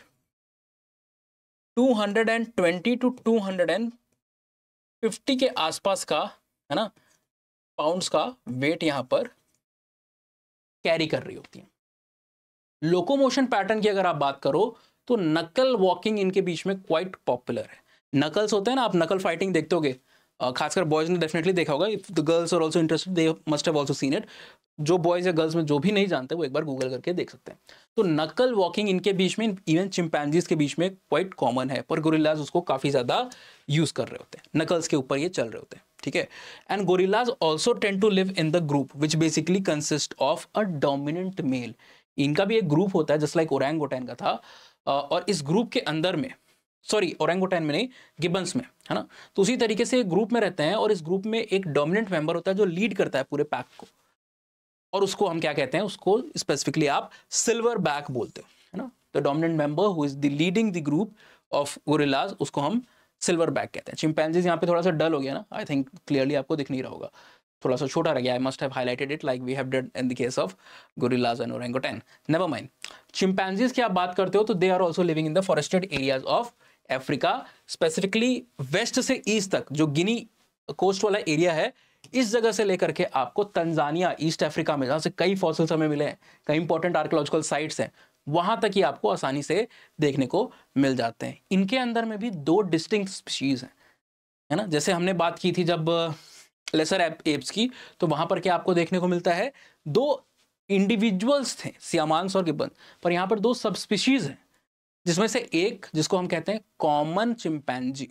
220 to 250 के आसपास का है ना पाउंड्स का वेट यहाँ पर कैरी कर रही होती है लोकोमोशन पैटर्न की अगर आप बात करो तो नकल वॉकिंग इनके बीच में क्वाइट पॉपुलर है नकल्स होते हैं ना आप नकल फाइटिंग देखते होगे खासकर बॉयज़ ने डेफिनेटली देखा होगा if the girls are also interested they must have also seen it जो बॉयज़ या गर्ल्स में जो भी नहीं जानते वो एक बार गूगल करके देख सकते हैं तो नकल वॉकिंग इनके बीच में इवन चिंपैनजीज के बीच में क्वाइट कॉमन है पर गोरिल्लाज उसको काफ़ी ज़्यादा यूज़ कर रहे होते हैं नकल्स के ऊपर ये चल रहे होते हैं ठीक है and gorillas also tend to live in the group which basically consist of a dominant male इनका भी एक ग्रुप होता है जस्ट लाइक ओरैंग ओटैन का था और इस ग्रुप के अंदर में सॉरी औरंगोटैन में नहीं गिबन्स में है ना तो उसी तरीके से ग्रुप में रहते हैं और इस ग्रुप में एक डोमिनेंट मेंबर होता है जो लीड करता है पूरे पैक को और उसको हम क्या कहते हैं उसको स्पेसिफिकली आप सिल्वर बैक बोलते हो है ना the dominant member who is the leading the group of gorillas उसको हम सिल्वर बैक कहते हैं चिंपैनजीज यहाँ पे थोड़ा सा डल हो गया ना आई थिंक क्लियरली आपको दिख नहीं रहा होगा थोड़ा सा छोटा रह गया I must have highlighted it like we have done in the case of gorillas and orangutan never mind chimpanzees की आप बात करते हो तो they are also living in the forested areas of Africa specifically west से east तक जो गिनी coast वाला एरिया है इस जगह से लेकर के आपको तंजानिया ईस्ट अफ्रीका में जहाँ से कई फॉसिल्स हमें मिले हैं कई इंपॉर्टेंट आर्कोलॉजिकल साइट्स हैं वहाँ तक ही आपको आसानी से देखने को मिल जाते हैं इनके अंदर में भी दो डिस्टिंक्ट स्पीशीज़ हैं है ना जैसे हमने बात की थी जब लेसर एप्स की तो वहाँ पर क्या आपको देखने को मिलता है दो इंडिविजुअल्स थे सियामांस और गिबन पर यहाँ पर दो सब स्पीशीज हैं जिसमें से एक जिसको हम कहते हैं कॉमन चिंपैनजी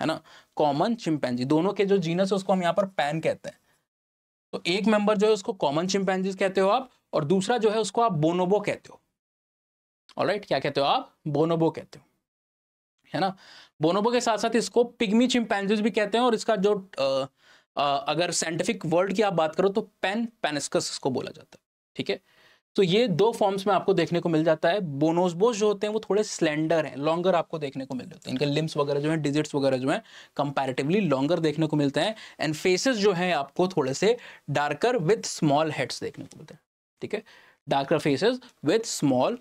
है ना कॉमन चिंपैनजी दोनों के जो जीनस है उसको हम यहाँ पर पैन कहते हैं तो एक मेंबर जो है उसको कॉमन चिंपैनजीज कहते हो आप और दूसरा जो है उसको आप बोनोबो कहते हो और right? क्या कहते हो आप बोनोबो कहते हो है ना बोनोबो के साथ साथ इसको पिग्मी चिंपैनजीज भी कहते हैं और इसका जो आ, अगर साइंटिफिक वर्ड की आप बात करो तो पेन पेनिस्कस को बोला जाता है ठीक है तो ये दो फॉर्म्स में आपको देखने को मिल जाता है बोनोसबोस जो होते हैं वो थोड़े स्लेंडर हैं लॉन्गर आपको देखने को मिल जाते हैं इनके लिम्स वगैरह जो हैं डिजिट्स वगैरह जो हैं कंपैरेटिवली लॉन्गर देखने को मिलते हैं एंड फेसेस जो हैं आपको थोड़े से डार्कर विथ स्मॉल हेड्स देखने को मिलते हैं ठीक है डार्कर फेसेज विथ स्मॉल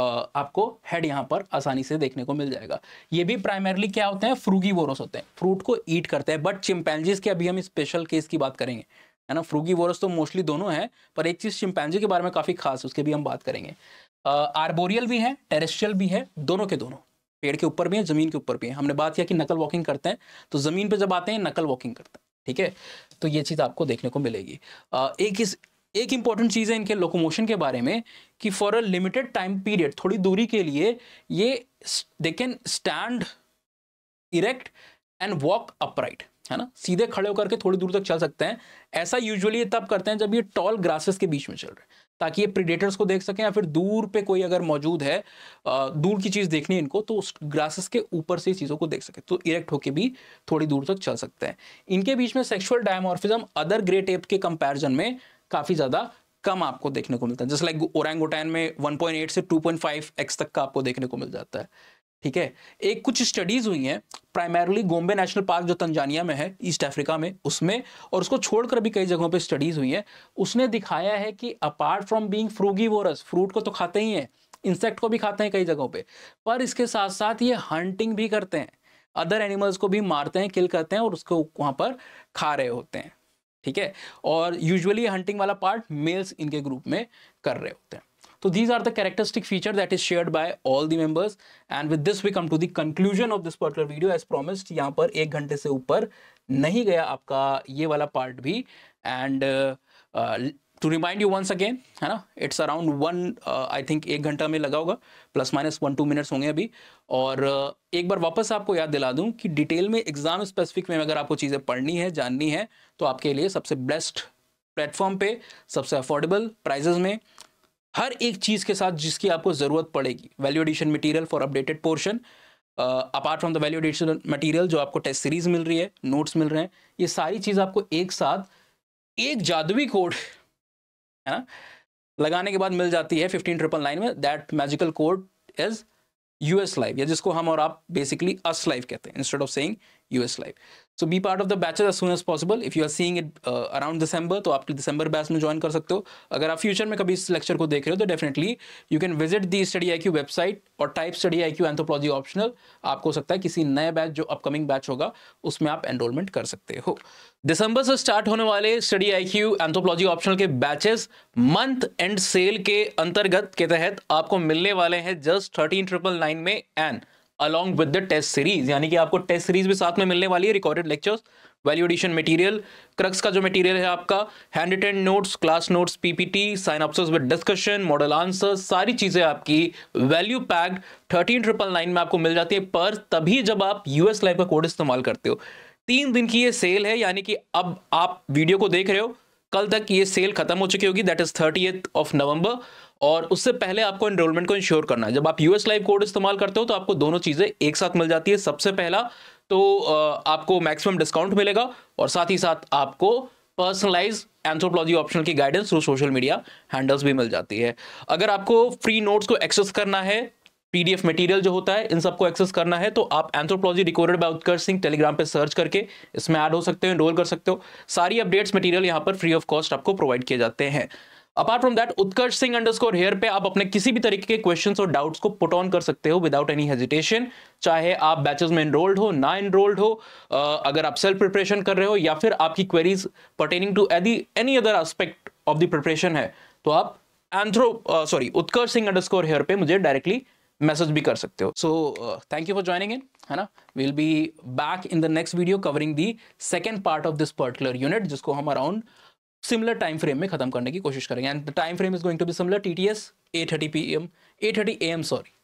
आपको हेड यहाँ पर आसानी से देखने को मिल जाएगा ये भी प्राइमरली क्या होते हैं फ्रूगी वोरस होते हैं फ्रूट को ईट करते हैं बट चिंपैनजीज के अभी हम स्पेशल केस की बात करेंगे है ना फ्रूगी वोरस तो मोस्टली दोनों है पर एक चीज़ चिंपैनजी के बारे में काफ़ी खास उसके भी हम बात करेंगे आर्बोरियल भी है टेरेस्ट्रियल भी है दोनों के दोनों पेड़ के ऊपर भी है ज़मीन के ऊपर भी है हमने बात किया कि नकल वॉकिंग करते हैं तो ज़मीन पर जब आते हैं नकल वॉकिंग करते हैं ठीक है तो ये चीज़ आपको देखने को मिलेगी एक इस एक इंपॉर्टेंट चीज़ है इनके लोकोमोशन के बारे में कि for a limited time period थोड़ी दूरी के लिए ये they can stand erect and walk upright है ना सीधे खड़े होकर के थोड़ी दूर तक चल सकते हैं ऐसा यूजुअली ये तब करते हैं जब ये टॉल ग्रासेस के बीच में चल रहे हैं ताकि ये प्रीडेटर्स को देख सकें या फिर दूर पे कोई अगर मौजूद है दूर की चीज़ देखनी है इनको तो उस ग्रासेस के ऊपर से चीज़ों को देख सके तो इरेक्ट होके भी थोड़ी दूर तक चल सकते हैं इनके बीच में sexual dimorphism other great ape के कंपैरिजन में काफ़ी ज़्यादा कम आपको देखने को मिलता है जस्ट लाइक ओरंगोटैन में 1.8 से 2.5 एक्स तक का आपको देखने को मिल जाता है ठीक है एक कुछ स्टडीज हुई हैं प्राइमरली गोम्बे नेशनल पार्क जो तंजानिया में है ईस्ट अफ्रीका में उसमें और उसको छोड़कर भी कई जगहों पे स्टडीज हुई हैं उसने दिखाया है कि apart from being frugivorous fruit को तो खाते ही हैं इंसेक्ट को भी खाते हैं कई जगहों पर पर इसके साथ साथ ये हंटिंग भी करते हैं अदर एनिमल्स को भी मारते हैं किल करते हैं और उसको वहाँ पर खा रहे होते हैं ठीक है और यूजली हंटिंग वाला पार्ट मेल्स इनके ग्रुप में कर रहे होते हैं तो these are the characteristic feature that is shared by all the members and with this we come to the conclusion of this particular video as promised यहाँ पर एक घंटे से ऊपर नहीं गया आपका ये वाला पार्ट भी and to remind you once again है ना it's around one I think एक घंटा में लगा होगा plus minus one two minutes होंगे अभी और uh, एक बार वापस आपको याद दिला दूं कि डिटेल में एग्जाम स्पेसिफिक में अगर आपको चीज़ें पढ़नी है जाननी है तो आपके लिए सबसे बेस्ट प्लेटफॉर्म पे सबसे अफोर्डेबल प्राइजेज में हर एक चीज़ के साथ जिसकी आपको ज़रूरत पड़ेगी value addition material for updated portion apart from the value addition material जो आपको टेस्ट सीरीज मिल रही है नोट्स मिल रहे हैं ये सारी चीज़ आपको एक साथ एक जादुई कोड है ना लगाने के बाद मिल जाती है फिफ्टीन ट्रिपल नाइन में that magical code is US live या जिसको हम और आप बेसिकली अस लाइव कहते हैं instead of saying US live so be part of the batches as soon as possible if you are seeing it around December तो आप दिसंबर बैच में ज्वाइन कर सकते हो अगर आप फ्यूचर में कभी इस लेक्चर को देख रहे हो तो definitely you can visit the study I Q website और type study I Q anthropology optional आपको हो सकता है किसी नए बैच जो अपकमिंग बैच होगा उसमें आप एनरोलमेंट कर सकते हो दिसंबर से स्टार्ट होने वाले study I Q anthropology optional के बैचेस मंथ एंड सेल के अंतर्गत के तहत आपको मिलने वाले हैं जस्ट थर्टीन ट्रिपल नाइन में and along with the test series यानी कि आपको टेस्ट सीरीज भी साथ में मिलने वाली है recorded lectures value addition material crux का जो मटेरियल है आपका hand written notes class notes PPT synopses with discussion model answer सारी चीज़ें आपकी value packed thirteen triple nine में आपको मिल जाती है पर तभी जब आप यूएस लाइव का कोड इस्तेमाल करते हो तीन दिन की ये सेल है यानी कि अब आप वीडियो को देख रहे हो कल तक ये सेल खत्म हो चुकी होगी that is thirty of November और उससे पहले आपको एनरोलमेंट को इंश्योर करना है जब आप यूएस लाइव कोड इस्तेमाल करते हो तो आपको दोनों चीज़ें एक साथ मिल जाती है सबसे पहला तो आपको मैक्सिमम डिस्काउंट मिलेगा और साथ ही साथ आपको पर्सनलाइज एंथ्रोपोलॉजी ऑप्शन की guidance through social media handles भी मिल जाती है अगर आपको फ्री नोट्स को एक्सेस करना है पीडीएफ मटेरियल जो होता है इन सबको एक्सेस करना है तो आप anthropology recorded by Utkarsh Singh Telegram पे सर्च करके इसमें ऐड हो सकते हो एनरोल कर सकते हो सारी अपडेट्स मटेरियल यहाँ पर फ्री ऑफ कॉस्ट आपको प्रोवाइड किए जाते हैं apart from that Utkarsh Singh underscore here पे आप अपने किसी भी तरीके के क्वेश्चन और डाउट्स को पुट ऑन कर सकते हो विदाउट एनी हेजिटेशन चाहे आप बैचेस में एनरोल्ड हो ना एनरोल्ड हो अगर आप सेल्फ प्रिपरेशन कर रहे हो या फिर आपकी queries pertaining to any other aspect of the preparation है तो आप anthro sorry Utkarsh Singh underscore here पे मुझे डायरेक्टली मैसेज भी कर सकते हो so thank you for joining in है ना will be back in the next video covering the second part of this particular unit जिसको हम अराउंड सिमिलर टाइम फ्रेम में खत्म करने की कोशिश करेंगे and time frame is going to be similar T A thirty P M A thirty A M sorry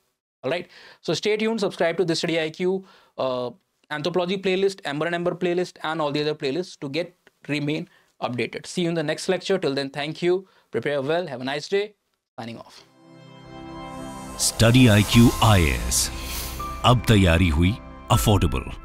right so stay यून subscribe to this study I Q anthropology playlist amber and amber playlist and all the other playlist to get remain updated see in the next lecture till then thank you prepare well have nice day signing off study I Q I S अब तैयारी हुई affordable